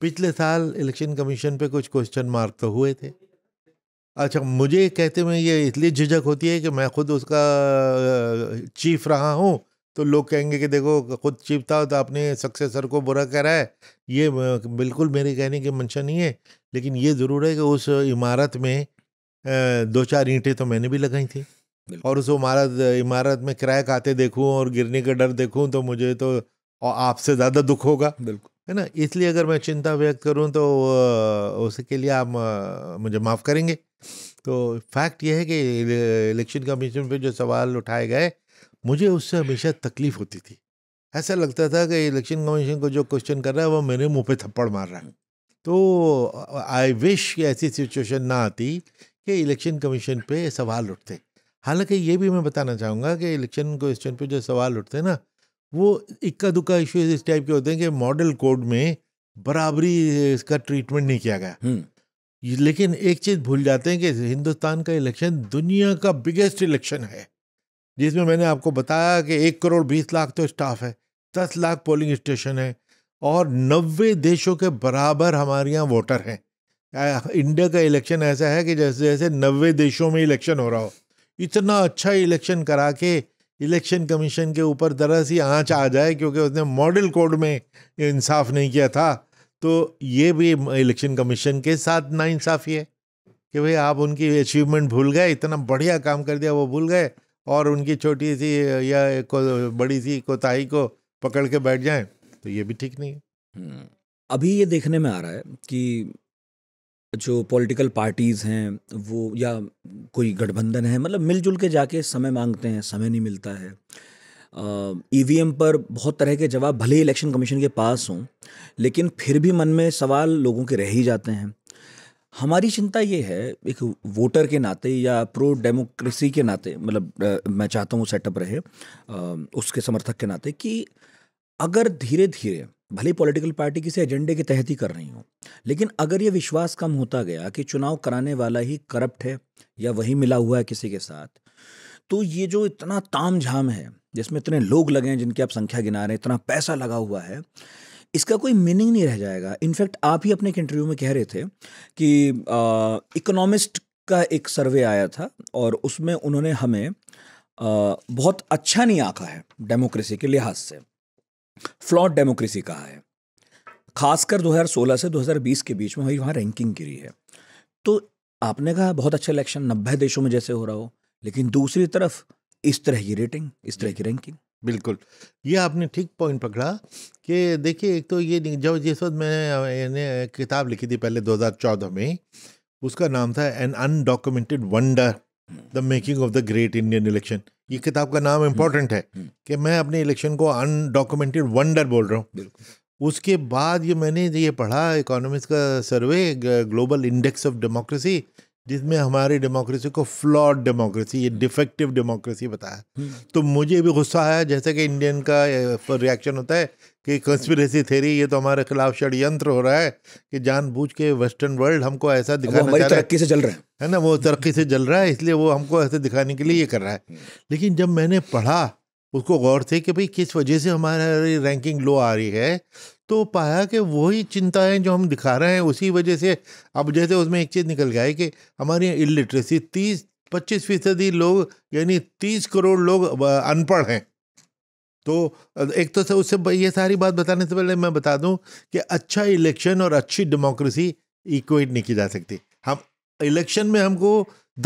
पिछले साल इलेक्शन कमीशन पे कुछ क्वेश्चन मार्क तो हुए थे अच्छा मुझे कहते में ये इसलिए झिझक होती है कि मैं खुद उसका चीफ रहा हूँ तो लोग कहेंगे कि देखो खुद चीफ था तो आपने सक्सेसर को बुरा रहा है ये बिल्कुल मेरे कहने की मंशा नहीं है लेकिन ये ज़रूर है कि उस इमारत में दो चार ईंटें तो मैंने भी लगाई थी और उस इमारत इमारत में क्रैक आते देखूं और गिरने का डर देखूं तो मुझे तो आपसे ज़्यादा दुख होगा बिल्कुल है ना इसलिए अगर मैं चिंता व्यक्त करूं तो उसके लिए आप मुझे माफ़ करेंगे तो फैक्ट यह है कि इलेक्शन कमीशन पे जो सवाल उठाए गए मुझे उससे हमेशा तकलीफ होती थी ऐसा लगता था कि इलेक्शन कमीशन को जो क्वेश्चन कर रहा है वो मेरे मुंह पे थप्पड़ मार रहा है हम्म। तो आई विश कि ऐसी सिचुएशन ना आती कि इलेक्शन कमीशन पे सवाल उठते हालांकि ये भी मैं बताना चाहूँगा कि इलेक्शन क्वेश्चन पे जो सवाल उठते हैं ना वो इक्का दुक्का इशू इस टाइप के होते हैं कि मॉडल कोड में बराबरी इसका ट्रीटमेंट नहीं किया गया हम्म। लेकिन एक चीज़ भूल जाते हैं कि हिंदुस्तान का इलेक्शन दुनिया का बिगेस्ट इलेक्शन है जिसमें मैंने आपको बताया कि एक करोड़ बीस लाख तो स्टाफ है दस लाख पोलिंग स्टेशन है और नब्बे देशों के बराबर हमारे यहाँ वोटर हैं इंडिया का इलेक्शन ऐसा है कि जैसे जैसे नब्बे देशों में इलेक्शन हो रहा हो इतना अच्छा इलेक्शन करा के इलेक्शन कमीशन के ऊपर दरअसल आँच आ जाए क्योंकि उसने मॉडल कोड में इंसाफ नहीं किया था तो ये भी इलेक्शन कमीशन के साथ नाइंसाफ़ी है कि भाई आप उनकी अचीवमेंट भूल गए इतना बढ़िया काम कर दिया वो भूल गए और उनकी छोटी सी या को, बड़ी सी कोताही को पकड़ के बैठ जाएं तो ये भी ठीक नहीं है हम्म, अभी ये देखने में आ रहा है कि जो पॉलिटिकल पार्टीज़ हैं वो या कोई गठबंधन है मतलब मिलजुल के जाके समय मांगते हैं समय नहीं मिलता है ई e पर बहुत तरह के जवाब भले ही इलेक्शन कमीशन के पास हों लेकिन फिर भी मन में सवाल लोगों के रह ही जाते हैं हमारी चिंता ये है एक वोटर के नाते या प्रो डेमोक्रेसी के नाते मतलब मैं चाहता हूँ सेटअप रहे उसके समर्थक के नाते कि अगर धीरे धीरे भले पॉलिटिकल पार्टी किसी एजेंडे के तहत ही कर रही हूँ लेकिन अगर ये विश्वास कम होता गया कि चुनाव कराने वाला ही करप्ट है या वही मिला हुआ है किसी के साथ तो ये जो इतना ताम झाम है जिसमें इतने लोग लगे हैं जिनकी आप संख्या गिना रहे हैं इतना पैसा लगा हुआ है इसका कोई मीनिंग नहीं रह जाएगा इनफैक्ट आप ही अपने एक इंटरव्यू में कह रहे थे कि इकोनॉमिस्ट का एक सर्वे आया था और उसमें उन्होंने हमें आ, बहुत अच्छा नहीं आंका है डेमोक्रेसी के लिहाज से फ्लॉड डेमोक्रेसी कहा है खासकर 2016 से 2020 के बीच में हमारी वहाँ रैंकिंग गिरी है तो आपने कहा बहुत अच्छा इलेक्शन नब्बे देशों में जैसे हो रहा हो लेकिन दूसरी तरफ इस तरह की रेटिंग इस तरह की रैंकिंग बिल्कुल ये आपने ठीक पॉइंट पकड़ा कि देखिए एक तो ये जब जिस वक्त मैंने किताब लिखी थी पहले 2014 में उसका नाम था an undocumented wonder the making of the great Indian election ये किताब का नाम इम्पोर्टेंट है हम्म, हम्म। कि मैं अपने इलेक्शन को अनडॉक्यूमेंटेड वंडर बोल रहा हूँ उसके बाद ये मैंने ये पढ़ा इकोनॉमिक्स का survey global index of democracy जिसमें हमारी डेमोक्रेसी को फ्लॉड डेमोक्रेसी ये डिफेक्टिव डेमोक्रेसी बताया हम्म। तो मुझे भी गुस्सा आया जैसे कि इंडियन का रिएक्शन होता है कि कंस्पिरेसी थेरी ये तो हमारे खिलाफ षड्यंत्र हो रहा है कि जानबूझ के वेस्टर्न वर्ल्ड हमको ऐसा दिखाना चाह तरक्की से चल रहा है है ना वो तरक्की से जल रहा है इसलिए वो हमको ऐसे दिखाने के लिए ये कर रहा है लेकिन जब मैंने पढ़ा उसको गौर थे कि भाई किस वजह से हमारी रैंकिंग लो आ रही है तो पाया कि वही चिंताएं जो हम दिखा रहे हैं उसी वजह से अब जैसे उसमें एक चीज़ निकल गया है कि हमारे यहाँ इलिटरेसी तीस पच्चीस फीसदी लोग यानी तीस करोड़ लोग अनपढ़ हैं तो एक तो उससे ये सारी बात बताने से पहले मैं बता दूं कि अच्छा इलेक्शन और अच्छी डेमोक्रेसी इक्वेट नहीं की जा सकती हम इलेक्शन में हमको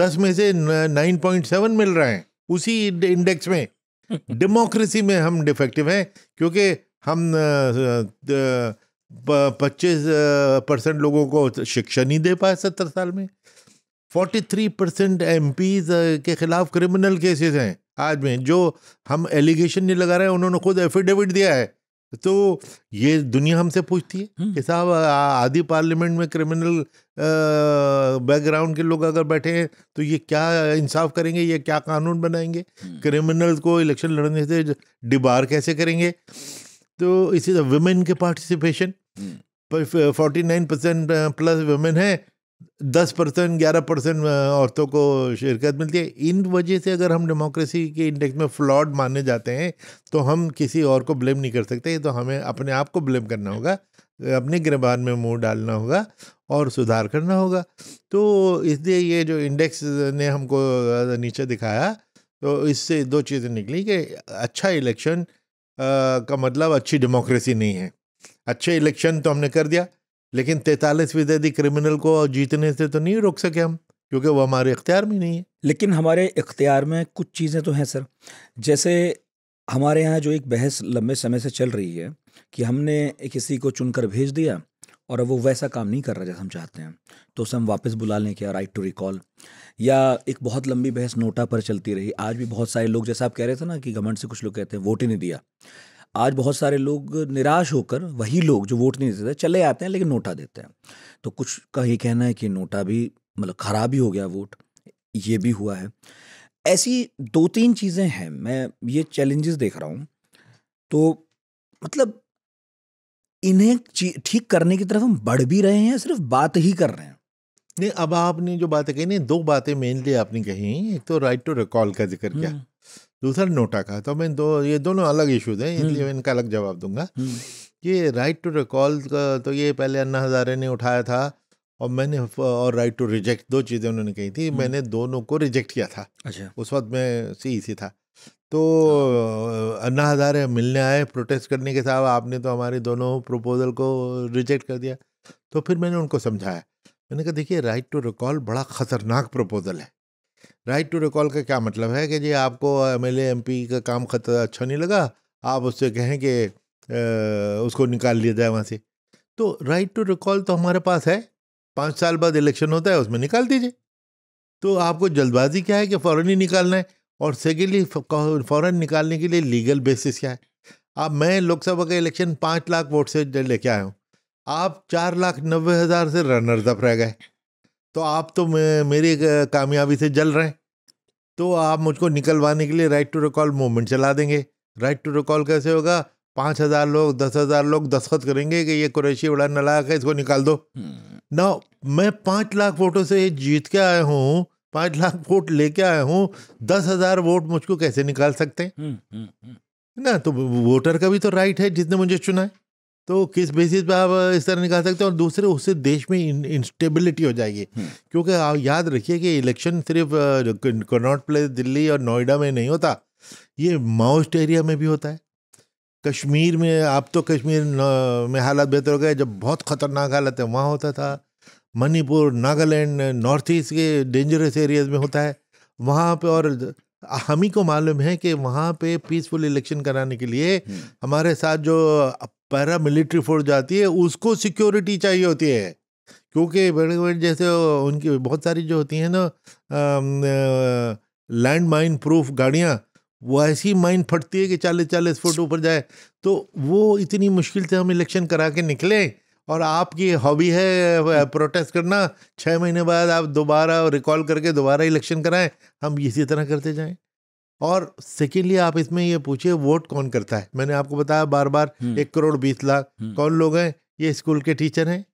दस में से नाइन पॉइंट सेवन मिल रहे हैं उसी इंडेक्स में (laughs) डेमोक्रेसी में हम डिफेक्टिव हैं क्योंकि हम पच्चीस परसेंट लोगों को शिक्षा नहीं दे पाए सत्तर साल में फोर्टी थ्री परसेंट एम के ख़िलाफ़ क्रिमिनल केसेस हैं आज में जो हम एलिगेशन नहीं लगा रहे हैं उन्होंने खुद एफिडेविट दिया है तो ये दुनिया हमसे पूछती है हम्म। कि साहब आधी पार्लियामेंट में क्रिमिनल बैकग्राउंड के लोग अगर बैठे हैं तो ये क्या इंसाफ करेंगे ये क्या कानून बनाएंगे क्रिमिनल हम्म। को इलेक्शन लड़ने से डिबार कैसे करेंगे तो इसी तरह वुमेन के participation forty nine percent plus women है दस परसेंट ग्यारह परसेंट औरतों को शिरकत मिलती है इन वजह से अगर हम डेमोक्रेसी के इंडेक्स में फ्लॉड माने जाते हैं तो हम किसी और को ब्लेम नहीं कर सकते तो हमें अपने आप को ब्लेम करना होगा अपने गिरबान में मुंह डालना होगा और सुधार करना होगा तो इसलिए ये जो इंडेक्स ने हमको नीचे दिखाया तो इससे दो चीज़ें निकली कि अच्छा इलेक्शन का मतलब अच्छी डेमोक्रेसी नहीं है अच्छे इलेक्शन तो हमने कर दिया लेकिन तैतालीस फीसदी क्रिमिनल को जीतने से तो नहीं रोक सके हम क्योंकि वो हमारे इख्तियार में नहीं है लेकिन हमारे इख्तियार में कुछ चीज़ें तो हैं सर जैसे हमारे यहाँ जो एक बहस लंबे समय से चल रही है कि हमने किसी को चुनकर भेज दिया और अब वो वैसा काम नहीं कर रहा जैसा हम चाहते हैं तो उसे हम वापस बुला लें क्या राइट टू रिकॉल या एक बहुत लंबी बहस नोटा पर चलती रही आज भी बहुत सारे लोग जैसा आप कह रहे थे ना कि गवर्नमेंट से कुछ लोग कहते हैं वोट ही नहीं दिया आज बहुत सारे लोग निराश होकर वही लोग जो वोट नहीं देते चले आते हैं लेकिन नोटा देते हैं तो कुछ का ये कहना है कि नोटा भी मतलब ख़राब ही हो गया वोट ये भी हुआ है ऐसी दो तीन चीज़ें हैं मैं ये चैलेंजेस देख रहा हूँ तो मतलब इन्हें ठीक करने की तरफ हम बढ़ भी रहे हैं सिर्फ बात ही कर रहे हैं नहीं अब आपने जो बातें कही नहीं दो बातें मेनली आपने कही एक तो राइट टू रिकॉल का जिक्र किया हम्म। दूसरा नोटा का तो मैं दो ये दोनों अलग इशूज हैं इसलिए हम्म। मैं इनका अलग जवाब दूंगा ये राइट टू रिकॉल का तो ये पहले अन्ना हज़ारे ने उठाया था और मैंने और राइट टू रिजेक्ट दो चीज़ें उन्होंने कही थी हम्म। मैंने दोनों को रिजेक्ट किया था अच्छा उस वक्त मैं सी सी e था तो हाँ। अन्ना हज़ारे मिलने आए प्रोटेस्ट करने के साथ आपने तो हमारे दोनों प्रपोजल को रिजेक्ट कर दिया तो फिर मैंने उनको समझाया मैंने कहा देखिए राइट टू रिकॉल बड़ा ख़तरनाक प्रपोजल है राइट टू रिकॉल का क्या मतलब है कि जी आपको एम एल का काम खतरा अच्छा नहीं लगा आप उससे कहें कि उसको निकाल लिया जाए वहाँ से तो राइट टू रिकॉल तो हमारे पास है पाँच साल बाद इलेक्शन होता है उसमें निकाल दीजिए तो आपको जल्दबाजी क्या है कि फ़ौर ही निकालना है और सेकेंडली फ़ौरन निकालने के लिए लीगल बेसिस क्या है आप मैं लोकसभा का इलेक्शन पाँच लाख वोट से लेके आया हूँ आप चार लाख नब्बे हज़ार से रनर्स अप रह गए तो आप तो मेरी कामयाबी से जल रहे हैं तो आप मुझको निकलवाने के लिए राइट टू रिकॉल मूवमेंट चला देंगे राइट टू रिकॉल कैसे होगा पाँच हज़ार लोग दस हज़ार लोग दस्खत करेंगे कि ये कुरैशी बड़ा नलायक है इसको निकाल दो ना हम्म। मैं पाँच लाख वोटों से जीत के आया हूँ पाँच लाख वोट लेके आया हूँ दस हज़ार वोट मुझको कैसे निकाल सकते हैं हम्म, हम्म, ना तो वोटर का भी तो राइट है जिसने मुझे चुना है तो किस बेसिस पे आप इस तरह निकाल सकते हैं और दूसरे उससे देश में इंस्टेबिलिटी हो जाएगी हम्म। क्योंकि आप याद रखिए कि इलेक्शन सिर्फ कनॉट प्लेस दिल्ली और नोएडा में नहीं होता ये माउस्ट एरिया में भी होता है कश्मीर में आप तो कश्मीर में हालात बेहतर हो गए जब बहुत ख़तरनाक हालत है वहाँ होता था मणिपुर नागालैंड नॉर्थ ईस्ट के डेंजरस एरियाज में होता है वहाँ पे और हम ही को मालूम है कि वहाँ पे पीसफुल इलेक्शन कराने के लिए हम्म। हमारे साथ जो पैरामिलिट्री फोर्स जाती है उसको सिक्योरिटी चाहिए होती है क्योंकि बड़े जैसे उनकी बहुत सारी जो होती हैं ना लैंड माइन प्रूफ गाड़ियाँ वो ऐसी माइन फटती है कि चालीस चालीस फुट ऊपर जाए तो वो इतनी मुश्किल से हम इलेक्शन करा के निकले और आपकी हॉबी है प्रोटेस्ट हम्म। करना छः महीने बाद आप दोबारा रिकॉल करके दोबारा इलेक्शन कराएं हम इसी तरह करते जाएं और सेकेंडली आप इसमें ये पूछिए वोट कौन करता है मैंने आपको बताया बार बार हम्म। एक करोड़ बीस लाख हम्म। कौन लोग हैं ये स्कूल के टीचर हैं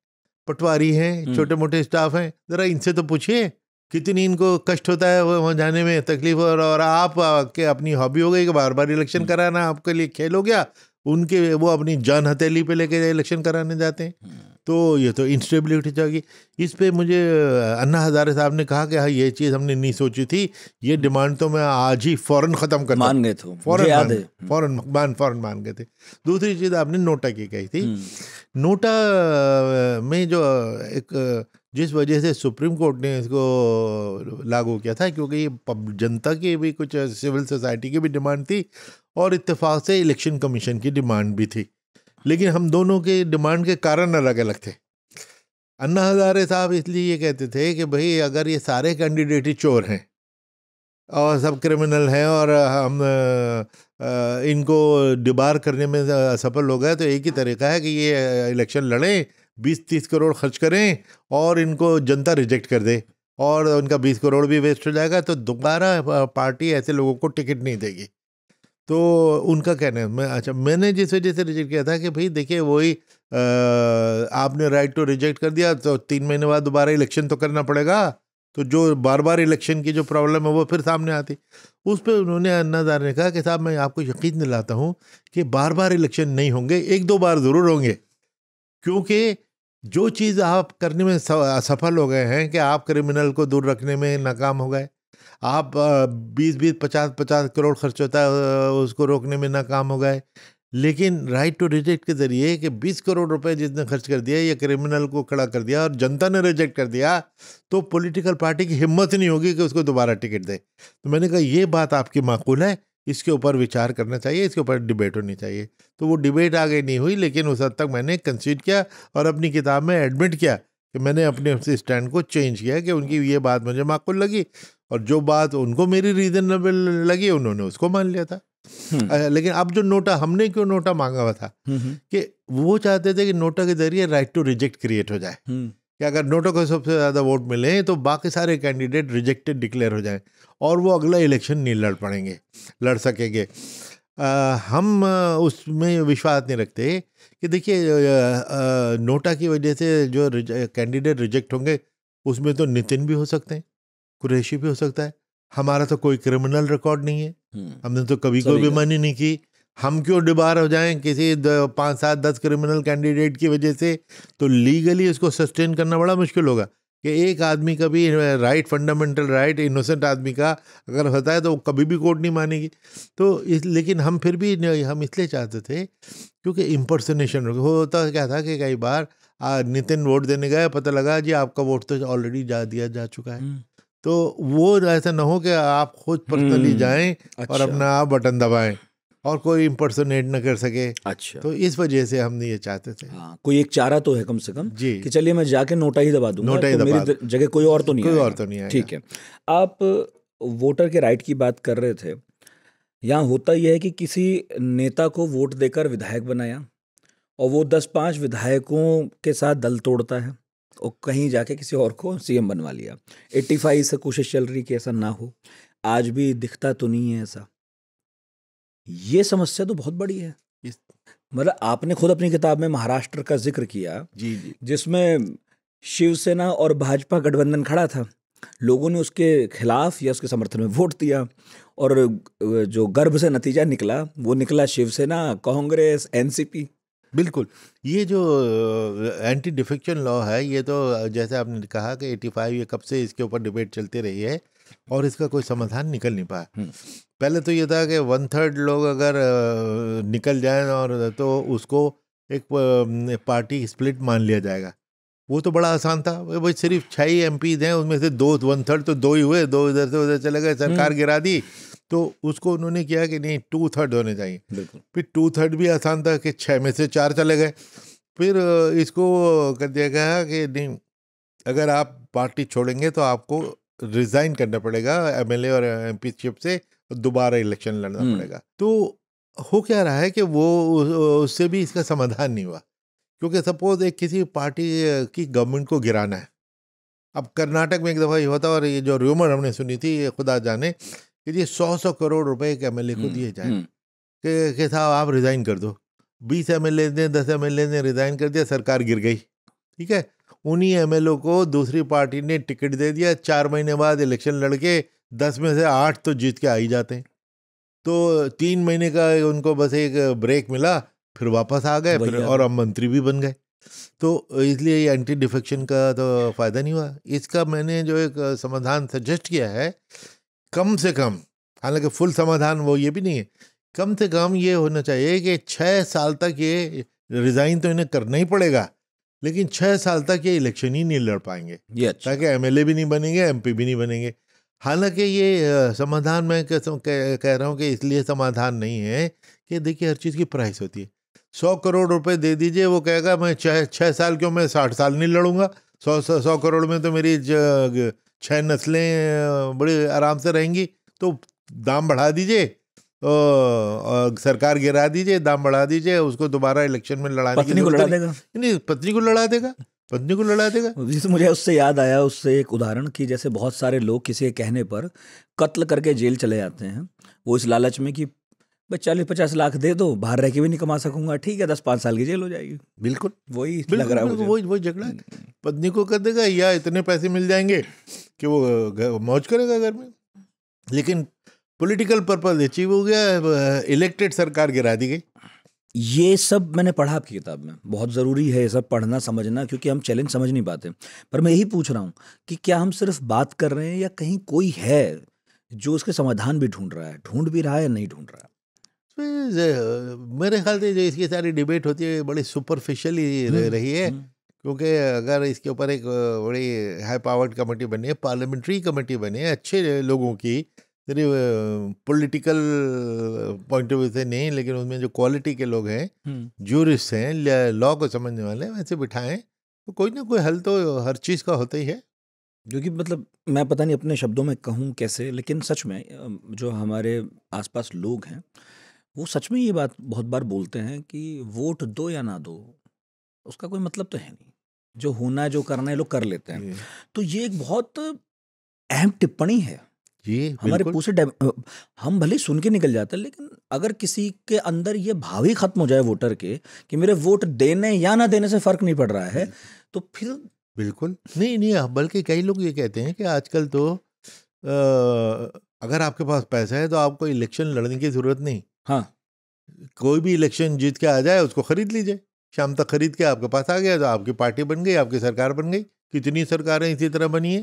पटवारी हैं हम्म। छोटे मोटे स्टाफ हैं ज़रा इनसे तो पूछिए कितनी इनको कष्ट होता है वहाँ जाने में तकलीफ और, और आप के अपनी हॉबी हो गई कि बार बार इलेक्शन कराना आपके लिए खेल हो गया उनके वो अपनी जान हथेली पे लेके इलेक्शन कराने जाते हैं तो ये तो इंस्टेबिलिटी जाएगी इस पर मुझे अन्ना हज़ारे साहब ने कहा कि हाँ ये चीज़ हमने नहीं सोची थी ये डिमांड हम्म। तो मैं आज ही फ़ौरन ख़त्म कर मान गए थे फ़ौरन मान हम्म। फ़ौरन मान गए थे दूसरी चीज़ आपने नोटा की कही थी हम्म। नोटा में जो एक जिस वजह से सुप्रीम कोर्ट ने इसको लागू किया था क्योंकि ये जनता की भी कुछ सिविल सोसाइटी की भी डिमांड थी और इत्तेफाक से इलेक्शन कमीशन की डिमांड भी थी लेकिन हम दोनों के डिमांड के कारण अलग अलग थे अन्ना हज़ारे साहब इसलिए ये कहते थे कि भाई अगर ये सारे कैंडिडेट ही चोर हैं और सब क्रिमिनल हैं और हम इनको डिबार करने में सफल हो गए तो एक ही तरीका है कि ये इलेक्शन लड़ें बीस तीस करोड़ खर्च करें और इनको जनता रिजेक्ट कर दे और उनका बीस करोड़ भी वेस्ट हो जाएगा तो दोबारा पार्टी ऐसे लोगों को टिकट नहीं देगी तो उनका कहना है मैं अच्छा मैंने जिस वजह से रिजेक्ट किया था कि भाई देखिए वही आपने राइट टू रिजेक्ट कर दिया तो तीन महीने बाद दोबारा इलेक्शन तो करना पड़ेगा तो जो बार बार इलेक्शन की जो प्रॉब्लम है वो फिर सामने आती उस पर उन्होंने अन्नाजार ने कहा कि साहब मैं आपको यकीन दिलाता हूँ कि बार बार इलेक्शन नहीं होंगे एक दो बार ज़रूर होंगे क्योंकि जो चीज़ आप करने में असफल हो गए हैं कि आप क्रिमिनल को दूर रखने में नाकाम हो गए आप बीस बीस पचास पचास करोड़ खर्च होता है उसको रोकने में नाकाम हो गए लेकिन राइट टू रिजेक्ट के जरिए कि बीस करोड़ रुपए जिसने खर्च कर दिया या क्रिमिनल को खड़ा कर दिया और जनता ने रिजेक्ट कर दिया तो पॉलिटिकल पार्टी की हिम्मत नहीं होगी कि उसको दोबारा टिकट दे तो मैंने कहा ये बात आपकी माकूल है इसके ऊपर विचार करना चाहिए इसके ऊपर डिबेट होनी चाहिए तो वो डिबेट आगे नहीं हुई लेकिन उस हद तक मैंने कंसीड किया और अपनी किताब में एडमिट किया कि मैंने अपने स्टैंड को चेंज किया कि उनकी ये बात मुझे माकूल लगी और जो बात उनको मेरी रीजनेबल लगी उन्होंने उसको मान लिया था हम्म। लेकिन अब जो नोटा हमने क्यों नोटा मांगा हुआ था हम्म, हम्म। कि वो चाहते थे कि नोटा के जरिए राइट टू रिजेक्ट क्रिएट हो जाए कि अगर नोटों को सबसे ज़्यादा वोट मिले तो बाकी सारे कैंडिडेट रिजेक्टेड डिक्लेयर हो जाएं और वो अगला इलेक्शन नहीं लड़ पड़ेंगे लड़ सकेंगे हम उसमें विश्वास नहीं रखते कि देखिए नोटा की वजह से जो कैंडिडेट रिजेक्ट होंगे उसमें तो नितिन भी हो सकते हैं कुरैशी भी हो सकता है हमारा तो कोई क्रिमिनल रिकॉर्ड नहीं है हम्म। हमने तो कभी कोई बेमानी नहीं की हम क्यों डिबार हो जाएं किसी पाँच सात दस क्रिमिनल कैंडिडेट की वजह से तो लीगली उसको सस्टेन करना बड़ा मुश्किल होगा कि एक आदमी का भी राइट फंडामेंटल राइट इनोसेंट आदमी का अगर होता है तो कभी भी कोर्ट नहीं मानेगी तो इस लेकिन हम फिर भी हम इसलिए चाहते थे क्योंकि इम्पर्सनेशन होता क्या था कि कई बार नितिन वोट देने गए पता लगा जी आपका वोट तो ऑलरेडी जा दिया जा चुका है हम्म। तो वो ऐसा ना हो कि आप खुद पर्सनली हम्म, जाएं अच्छा। और अपना आप बटन दबाएं और कोई इम्पर्सोनेट ना कर सके अच्छा तो इस वजह से हम ये चाहते थे हाँ, कोई एक चारा तो है कम से कम जी कि चलिए मैं जाके नोटा ही दबा दूंगा नोटा ही तो दबा मेरी जगह कोई और तो नहीं कोई और तो नहीं ठीक है आप वोटर के राइट की बात कर रहे थे यहाँ होता यह है कि किसी नेता को वोट देकर विधायक बनाया और वो दस पाँच विधायकों के साथ दल तोड़ता है और कहीं जाके किसी और को सीएम बनवा लिया एट्टी फाइव से कोशिश चल रही कि ऐसा ना हो आज भी दिखता तो नहीं है ऐसा ये समस्या तो बहुत बड़ी है मतलब आपने खुद अपनी किताब में महाराष्ट्र का जिक्र किया जी जी जिसमें शिवसेना और भाजपा गठबंधन खड़ा था लोगों ने उसके खिलाफ या उसके समर्थन में वोट दिया और जो गर्भ से नतीजा निकला वो निकला शिवसेना कांग्रेस एनसीपी बिल्कुल ये जो एंटी डिफेक्शन लॉ है ये तो जैसे आपने कहा कि फाइव ये कब से इसके ऊपर डिबेट चलती रही है और इसका कोई समाधान निकल नहीं पाया हम्म। पहले तो ये था कि वन थर्ड लोग अगर निकल जाए और तो उसको एक पार्टी स्प्लिट मान लिया जाएगा वो तो बड़ा आसान था भाई सिर्फ छः ही एम हैं उनमें से दो वन थर्ड तो दो ही हुए दो इधर से उधर चले गए सरकार हम्म। गिरा दी तो उसको उन्होंने किया कि नहीं टू थर्ड होने चाहिए फिर टू थर्ड भी आसान था कि छः में से चार चले गए फिर इसको कर दिया गया कि नहीं अगर आप पार्टी छोड़ेंगे तो आपको रिज़ाइन करना पड़ेगा एमएलए और एम शिप से दोबारा इलेक्शन लड़ना हम्म। पड़ेगा तो हो क्या रहा है कि वो उससे भी इसका समाधान नहीं हुआ क्योंकि सपोज एक किसी पार्टी की गवर्नमेंट को गिराना है अब कर्नाटक में एक दफ़ा ये हुआ था और ये जो र्यूमर हमने सुनी थी खुदा जाने कि ये सौ सौ करोड़ रुपए एक एम को दिए जाए कि, कि साहब आप रिज़ाइन कर दो बीस एम एल ने दस एम एल ने रिज़ाइन कर दिया सरकार गिर गई ठीक है उन्हीं एम को दूसरी पार्टी ने टिकट दे दिया चार महीने बाद इलेक्शन लड़के दस में से आठ तो जीत के आ ही जाते हैं तो तीन महीने का उनको बस एक ब्रेक मिला फिर वापस आ गए फिर और अब मंत्री भी बन गए तो इसलिए ये एंटी डिफेक्शन का तो फ़ायदा नहीं हुआ इसका मैंने जो एक समाधान सजेस्ट किया है कम से कम हालांकि फुल समाधान वो ये भी नहीं है कम से कम ये होना चाहिए कि छः साल तक ये रिज़ाइन तो इन्हें करना ही पड़ेगा लेकिन छः साल तक ये इलेक्शन ही नहीं लड़ पाएंगे ये अच्छा। ताकि एम भी नहीं बनेंगे एम भी नहीं बनेंगे हालांकि ये समाधान मैं कह, कह रहा हूँ कि इसलिए समाधान नहीं है कि देखिए हर चीज़ की प्राइस होती है सौ करोड़ रुपए दे दीजिए वो कहेगा मैं छः छः साल क्यों मैं साठ साल नहीं लड़ूंगा सौ सौ करोड़ में तो मेरी छह नस्लें बड़े आराम से रहेंगी तो दाम बढ़ा दीजिए तो सरकार गिरा दीजिए दाम बढ़ा दीजिए उसको दोबारा इलेक्शन में लड़ा पत्नी को लड़ा देगा नहीं पत्नी को लड़ा देगा पत्नी को लड़ा देगा जैसे तो मुझे उससे याद आया उससे एक उदाहरण कि जैसे बहुत सारे लोग किसी के कहने पर कत्ल करके जेल चले जाते हैं वो इस लालच में कि भाई चालीस पचास लाख दे दो बाहर रह के भी नहीं कमा सकूंगा ठीक है दस पाँच साल की जेल हो जाएगी बिल्कुल वही लग रहा है वही वही झगड़ा हम्म। पत्नी को कर देगा या इतने पैसे मिल जाएंगे कि वो मौज करेगा घर में लेकिन पॉलिटिकल पर्पज अचीव हो गया इलेक्टेड सरकार गिरा दी गई ये सब मैंने पढ़ा आपकी किताब में बहुत ज़रूरी है ये सब पढ़ना समझना क्योंकि हम चैलेंज समझ नहीं पाते पर मैं यही पूछ रहा हूँ कि क्या हम सिर्फ बात कर रहे हैं या कहीं कोई है जो उसके समाधान भी ढूंढ रहा है ढूंढ भी रहा है या नहीं ढूंढ रहा है मेरे ख्याल से जो इसकी सारी डिबेट होती है बड़ी सुपरफिशियली हम्म, रही है हम्म। क्योंकि अगर इसके ऊपर एक बड़ी हाई पावर्ड कमेटी बने पार्लियामेंट्री कमेटी बने अच्छे लोगों की सिर्फ पॉलिटिकल पॉइंट ऑफ व्यू से नहीं लेकिन उसमें जो क्वालिटी के लोग हैं जूरिस्ट हम्म। हैं लॉ को समझने वाले वैसे बिठाएं तो कोई ना कोई हल तो हर चीज़ का होता ही है जो कि मतलब मैं पता नहीं अपने शब्दों में कहूँ कैसे लेकिन सच में जो हमारे आसपास लोग हैं वो सच में ये बात बहुत बार बोलते हैं कि वोट दो या ना दो उसका कोई मतलब तो है नहीं जो होना है जो करना है लोग कर लेते हैं तो ये एक बहुत अहम टिप्पणी है ये हमारे पूरे हम भले सुन के निकल जाते हैं लेकिन अगर किसी के अंदर ये भाव ही खत्म हो जाए वोटर के कि मेरे वोट देने या ना देने से फर्क नहीं पड़ रहा है हम्म। तो फिर बिल्कुल नहीं नहीं बल्कि कई लोग ये कहते हैं कि आजकल तो आ, अगर आपके पास पैसा है तो आपको इलेक्शन लड़ने की ज़रूरत नहीं हाँ कोई भी इलेक्शन जीत के आ जाए उसको खरीद लीजिए शाम तक खरीद के आपके पास आ गया तो आपकी पार्टी बन गई आपकी सरकार बन गई कितनी सरकारें इसी तरह बनी है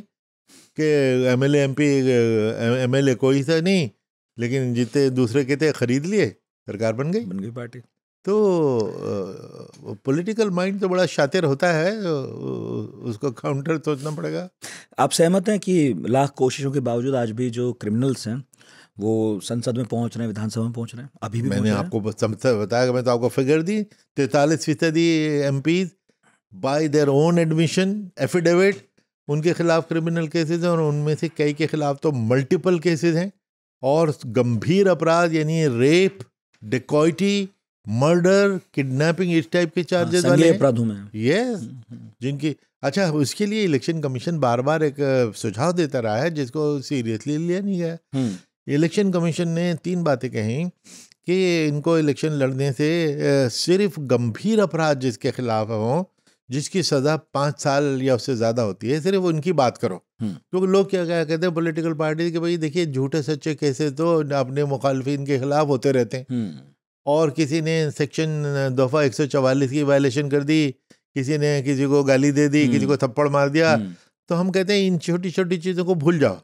कि M L M P M L A कोई सा नहीं लेकिन जीते दूसरे के थे खरीद लिए सरकार बन गई बन गई पार्टी तो पॉलिटिकल माइंड तो बड़ा शातिर होता है उसको काउंटर सोचना पड़ेगा आप सहमत हैं कि लाख कोशिशों के बावजूद आज भी जो क्रिमिनल्स हैं वो संसद में पहुंच रहे हैं विधानसभा में पहुंच रहे हैं अभी भी मैंने आपको बताया मैं तो आपको फिगर दी तैतालीस फीसदी M P by their own admission affidavit उनके खिलाफ क्रिमिनल केसेस हैं और उनमें से कई के खिलाफ तो मल्टीपल केसेस हैं और गंभीर अपराध यानी रेप डिकॉइटी मर्डर किडनैपिंग इस टाइप के चार्जेस हाँ, वाले अपराधों में ये हम्म, हम्म। जिनकी अच्छा उसके लिए इलेक्शन कमीशन बार बार एक सुझाव देता रहा है जिसको सीरियसली लिया नहीं गया हम्म। इलेक्शन कमीशन ने तीन बातें कहीं कि इनको इलेक्शन लड़ने से सिर्फ गंभीर अपराध जिसके खिलाफ हों जिसकी सज़ा पाँच साल या उससे ज़्यादा होती है सिर्फ उनकी बात करो हम्म। क्योंकि लोग क्या क्या कहते हैं पॉलिटिकल पार्टी के भाई देखिए झूठे सच्चे कैसे तो अपने मुखालफिन के खिलाफ होते रहते हैं हम्म। और किसी ने सेक्शन दफ़ा एक की वायलेशन कर दी किसी ने किसी को गाली दे दी हम्म। किसी को थप्पड़ मार दिया तो हम कहते हैं इन छोटी छोटी चीज़ों को भूल जाओ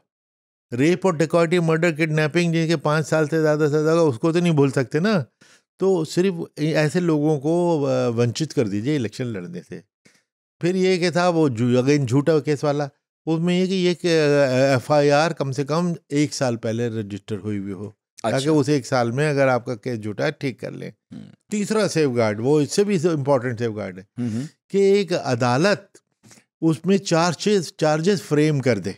रेप और डिकॉटी मर्डर किडनैपिंग जिनके पाँच साल से ज़्यादा से ज़्यादा उसको तो नहीं भूल सकते ना तो सिर्फ ऐसे लोगों को वंचित कर दीजिए इलेक्शन लड़ने से फिर ये कि था वो अगेन झूठा केस वाला उसमें ये कि ये एफ आई आर कम से कम एक साल पहले रजिस्टर हुई हुई हो अच्छा। ताकि उस एक साल में अगर आपका केस झूठा है ठीक कर लें हम्म। तीसरा सेफ गार्ड वो इससे भी इम्पोर्टेंट सेफ गार्ड है हम्म, हम्म। कि एक अदालत उसमें चार्जेस चार्जेस फ्रेम कर दे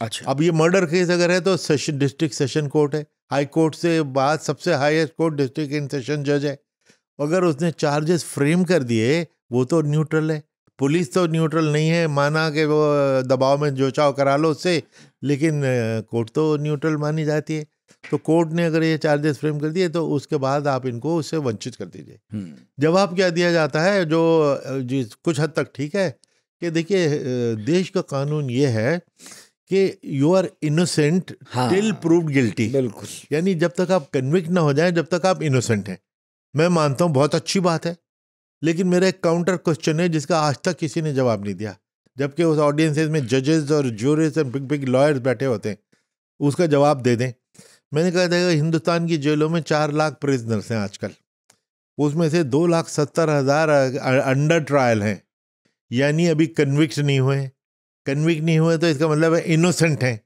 अच्छा अब ये मर्डर केस अगर है तो सेशन डिस्ट्रिक्ट सेशन कोर्ट है हाई कोर्ट से बाद सबसे highest court district in session जज है अगर उसने चार्जेस फ्रेम कर दिए वो तो न्यूट्रल है पुलिस तो न्यूट्रल नहीं है माना कि वो दबाव में जो चाव करा लो उससे लेकिन कोर्ट तो न्यूट्रल मानी जाती है तो कोर्ट ने अगर ये चार्जेस फ्रेम कर दिए तो उसके बाद आप इनको उससे वंचित कर दीजिए हम्म। जवाब क्या दिया जाता है जो जी कुछ हद तक ठीक है कि देखिए देश का कानून ये है कि you are innocent till proved guilty बिल्कुल यानी जब तक आप कन्विक्ट ना हो जाए जब तक आप इनोसेंट हैं मैं मानता हूँ बहुत अच्छी बात है लेकिन मेरा एक काउंटर क्वेश्चन है जिसका आज तक किसी ने जवाब नहीं दिया जबकि उस ऑडियंसेज में जजेस और जूरिस और बिग बिग लॉयर्स बैठे होते हैं उसका जवाब दे दें मैंने कहा था हिंदुस्तान की जेलों में चार लाख प्रिजनर्स हैं आजकल उसमें से दो लाख सत्तर हज़ार अंडर ट्रायल हैं यानी अभी कन्विक्ट नहीं हुए हैं कन्विक नहीं हुए तो इसका मतलब है इनोसेंट हैं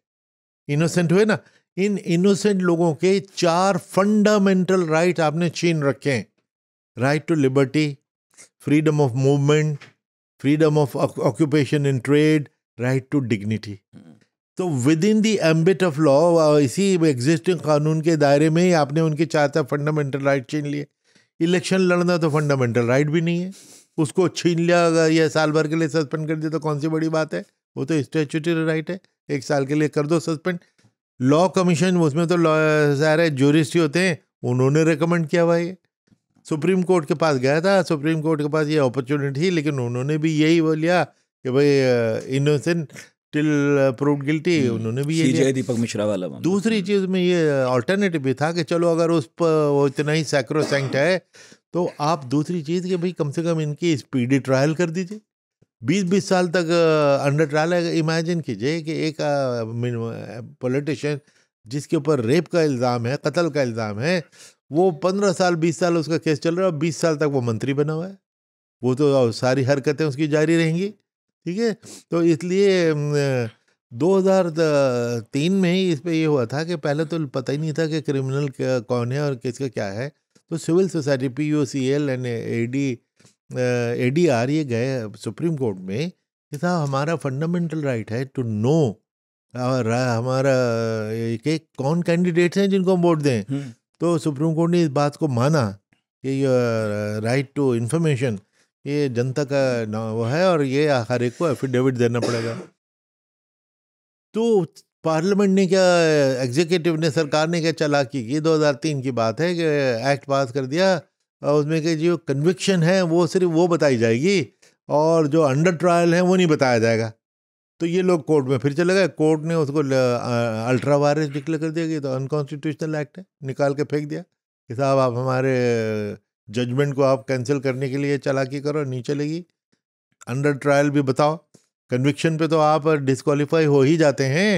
इनोसेंट हुए ना इन इनोसेंट लोगों के चार फंडामेंटल राइट आपने छीन रखे हैं right to liberty freedom of movement freedom of occupation in trade right to dignity तो within the ambit of law इसी एग्जिस्टिंग कानून के दायरे में ही आपने उनके चाहता फंडामेंटल राइट छीन लिए इलेक्शन लड़ना तो फंडामेंटल राइट भी नहीं है उसको छीन लिया या साल भर के लिए सस्पेंड कर दिया तो कौन सी बड़ी बात है वो तो स्टेचुटरी राइट है एक साल के लिए कर दो सस्पेंड लॉ कमीशन उसमें तो सारे जूरिस्ट ही होते हैं उन्होंने रिकमेंड किया हुआ ये सुप्रीम कोर्ट के पास गया था सुप्रीम कोर्ट के पास ये अपॉर्चुनिटी लेकिन उन्होंने भी यही वो लिया कि भाई इनोसेंट टिल प्रूव गिल्टी उन्होंने भी यही दीपक मिश्रा वाला दूसरी हम्म। चीज़ में ये ऑल्टरनेटिव भी था कि चलो अगर उस पर वो इतना ही सैक्रोसेंट है तो आप दूसरी चीज़ कि भाई कम से कम इनकी स्पीडी ट्रायल कर दीजिए बीस बीस साल तक अंडर ट्रायल है इमेजिन कीजिए कि एक पॉलिटिशियन जिसके ऊपर रेप का इल्ज़ाम है कत्ल का इल्ज़ाम है वो पंद्रह साल बीस साल उसका केस चल रहा है और बीस साल तक वो मंत्री बना हुआ है वो तो सारी हरकतें उसकी जारी रहेंगी ठीक है तो इसलिए 2003 में ही इस पर यह हुआ था कि पहले तो पता ही नहीं था कि क्रिमिनल कौन है और किसका क्या है तो civil society P U C L and A D A D R ये गए सुप्रीम कोर्ट में कि साहब हमारा फंडामेंटल राइट है टू नो और हमारा एक एक कौन कैंडिडेट्स हैं जिनको हम वोट दें तो सुप्रीम कोर्ट ने इस बात को माना कि राइट टू इन्फॉर्मेशन ये जनता का वो है और ये हर एक को एफिडेविट देना पड़ेगा तो पार्लियामेंट ने क्या एग्जीक्यूटिव ने सरकार ने क्या चला की 2003 की बात है कि एक्ट पास कर दिया उसमें के जो कन्विक्शन है वो सिर्फ वो बताई जाएगी और जो अंडर ट्रायल है वो नहीं बताया जाएगा तो ये लोग कोर्ट में फिर चले गए कोर्ट ने उसको अल्ट्रा वायरस डिक्लेयर कर दिया कि तो अनकॉन्स्टिट्यूशनल एक्ट है निकाल के फेंक दिया कि साहब आप हमारे जजमेंट को आप कैंसिल करने के लिए चालाकी करो नहीं चलेगी अंडर ट्रायल भी बताओ कन्विक्शन पे तो आप डिस्कालीफाई हो ही जाते हैं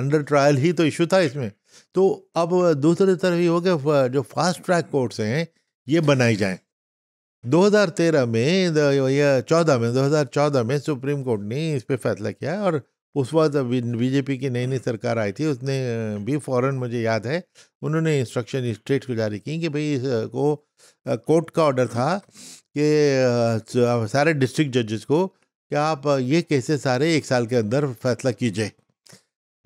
अंडर ट्रायल ही तो इशू था इसमें तो अब दूसरी तरफ ये हो गया जो फास्ट ट्रैक कोर्ट्स हैं ये बनाई जाए 2013 में या चौदह में 2014 में सुप्रीम कोर्ट ने इस पर फैसला किया और उस वक्त बीजेपी की नई नई सरकार आई थी उसने भी फौरन मुझे याद है उन्होंने इंस्ट्रक्शन स्टेट को जारी की कि भाई इसको कोर्ट का ऑर्डर था कि सारे डिस्ट्रिक्ट जजेस को कि आप ये केसेस सारे एक साल के अंदर फैसला कीजिए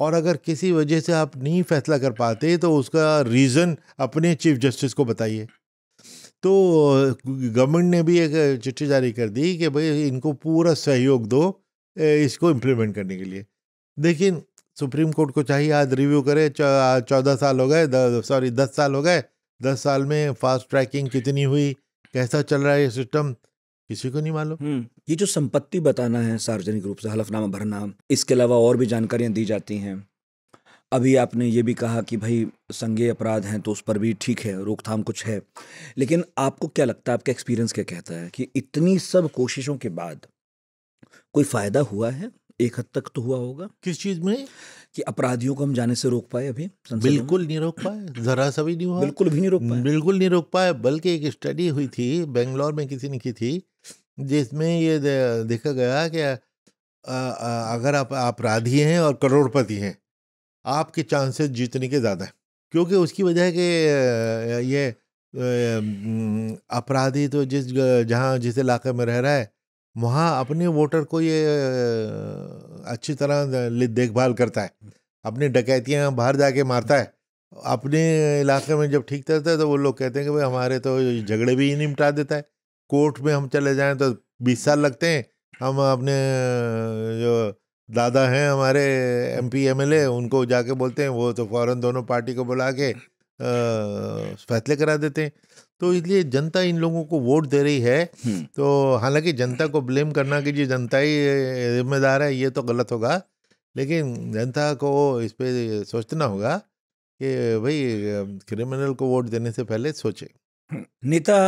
और अगर किसी वजह से आप नहीं फैसला कर पाते तो उसका रीज़न अपने चीफ जस्टिस को बताइए तो गवर्नमेंट ने भी एक चिट्ठी जारी कर दी कि भाई इनको पूरा सहयोग दो इसको इम्प्लीमेंट करने के लिए लेकिन सुप्रीम कोर्ट को चाहिए आज रिव्यू करे चौदह साल हो गए सॉरी दस साल हो गए दस साल में फास्ट ट्रैकिंग कितनी हुई कैसा चल रहा है ये सिस्टम किसी को नहीं मालूम हम्म, ये जो संपत्ति बताना है सार्वजनिक रूप से हलफनामा भरना इसके अलावा और भी जानकारियां दी जाती हैं अभी आपने ये भी कहा कि भाई संज्ञेय अपराध हैं तो उस पर भी ठीक है रोकथाम कुछ है लेकिन आपको क्या लगता है आपका एक्सपीरियंस क्या कहता है कि इतनी सब कोशिशों के बाद कोई फ़ायदा हुआ है एक हद तक तो हुआ होगा किस चीज में कि अपराधियों को हम जाने से रोक पाए अभी बिल्कुल नहीं रोक पाए जरा सा भी नहीं हुआ बिल्कुल भी नहीं रोक पाए बिल्कुल नहीं रोक पाए बल्कि एक स्टडी हुई थी बेंगलोर में किसी ने की थी जिसमें ये देखा गया कि अगर आप अपराधी हैं और करोड़पति हैं आपके चांसेस जीतने के ज़्यादा है क्योंकि उसकी वजह है कि ये अपराधी तो जिस जहाँ जिस इलाके में रह रहा है वहाँ अपने वोटर को ये अच्छी तरह देखभाल करता है अपनी डकैतियाँ बाहर जाके मारता है अपने इलाके में जब ठीक रहता है तो वो लोग कहते हैं कि भाई हमारे तो झगड़े भी ही निपटा देता है कोर्ट में हम चले जाएं तो बीस साल लगते हैं हम अपने जो दादा हैं हमारे M P M L A उनको जाके बोलते हैं वो तो फ़ौरन दोनों पार्टी को बुला के फैसले करा देते हैं तो इसलिए जनता इन लोगों को वोट दे रही है हम्म। तो हालांकि जनता को ब्लेम करना कि जी जनता ही जिम्मेदार है ये तो गलत होगा लेकिन जनता को इस पर सोचना होगा कि भाई क्रिमिनल को वोट देने से पहले सोचे हम्म। नेता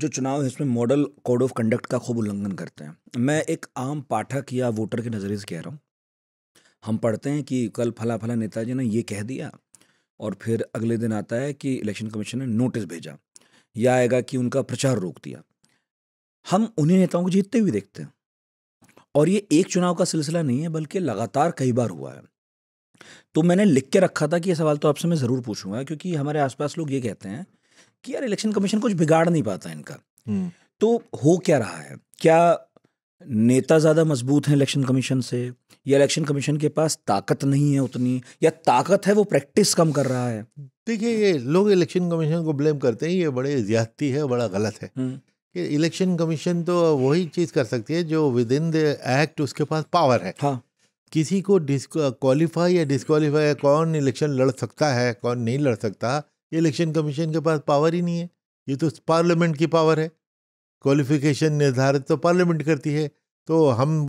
जो चुनाव है इसमें मॉडल कोड ऑफ कंडक्ट का खूब उल्लंघन करते हैं मैं एक आम पाठक या वोटर के नज़रिए से कह रहा हूँ हम पढ़ते हैं कि कल फला फला नेताजी ने ये कह दिया और फिर अगले दिन आता है कि इलेक्शन कमीशन ने नोटिस भेजा या आएगा कि उनका प्रचार रोक दिया हम उन्हीं नेताओं को जीतते हुए देखते हैं और ये एक चुनाव का सिलसिला नहीं है बल्कि लगातार कई बार हुआ है तो मैंने लिख के रखा था कि ये सवाल तो आपसे मैं ज़रूर पूछूंगा क्योंकि हमारे आसपास लोग ये कहते हैं कि यार इलेक्शन कमीशन कुछ बिगाड़ नहीं पाता इनका हम्म। तो हो क्या रहा है क्या नेता ज़्यादा मजबूत हैं इलेक्शन कमीशन से या इलेक्शन कमीशन के पास ताकत नहीं है उतनी या ताकत है वो प्रैक्टिस कम कर रहा है देखिए ये लोग इलेक्शन कमीशन को ब्लेम करते हैं ये बड़े ज्यादती है बड़ा गलत है हम्म। कि इलेक्शन कमीशन तो वही चीज़ कर सकती है जो विद इन द एक्ट उसके पास पावर है हाँ किसी को क्वालिफाई या डिस्कालीफाई कौन इलेक्शन लड़ सकता है कौन नहीं लड़ सकता इलेक्शन कमीशन के पास पावर ही नहीं है ये तो पार्लियामेंट की पावर है क्वालिफिकेशन निर्धारित तो पार्लियामेंट करती है तो हम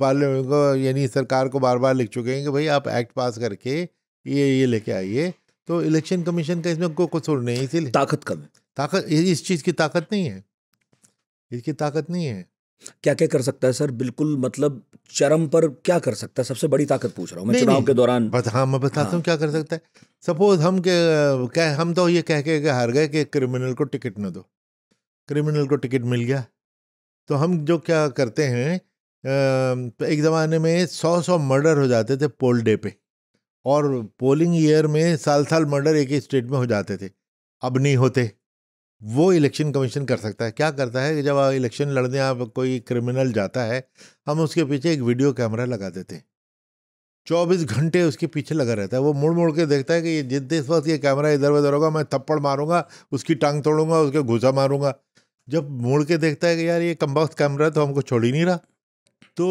पार्लियामेंट को यानी सरकार को बार बार लिख चुके हैं कि भाई आप एक्ट पास करके ये ये लेके आइए तो इलेक्शन कमीशन का इसमें को कसूर नहीं इसीलिए ताकत कम ताकत इस चीज़ की ताकत नहीं है इसकी ताकत नहीं है क्या क्या कर सकता है सर बिल्कुल मतलब चरम पर क्या कर सकता है सबसे बड़ी ताकत पूछ रहा हूँ मैं चुनाव के दौरान हाँ मैं बताता हाँ। हूँ क्या कर सकता है सपोज हम के कह हम तो ये कह के हार गए कि क्रिमिनल को टिकट ना दो क्रिमिनल को टिकट मिल गया तो हम जो क्या करते हैं एक ज़माने में सौ सौ मर्डर हो जाते थे पोल डे पे और पोलिंग ईयर में साल साल मर्डर एक ही स्टेट में हो जाते थे अब नहीं होते वो इलेक्शन कमीशन कर सकता है क्या करता है कि जब इलेक्शन लड़ने आप कोई क्रिमिनल जाता है हम उसके पीछे एक वीडियो कैमरा लगा देते हैं चौबीस घंटे उसके पीछे लगा रहता है वो मुड़ मुड़ के देखता है कि जिस इस वक्त ये कैमरा इधर उधर होगा मैं थप्पड़ मारूंगा उसकी टांग तोड़ूंगा उसके घुसा मारूंगा जब मुड़ के देखता है कि यार ये कम्बाउस कैमरा तो हमको छोड़ ही नहीं रहा तो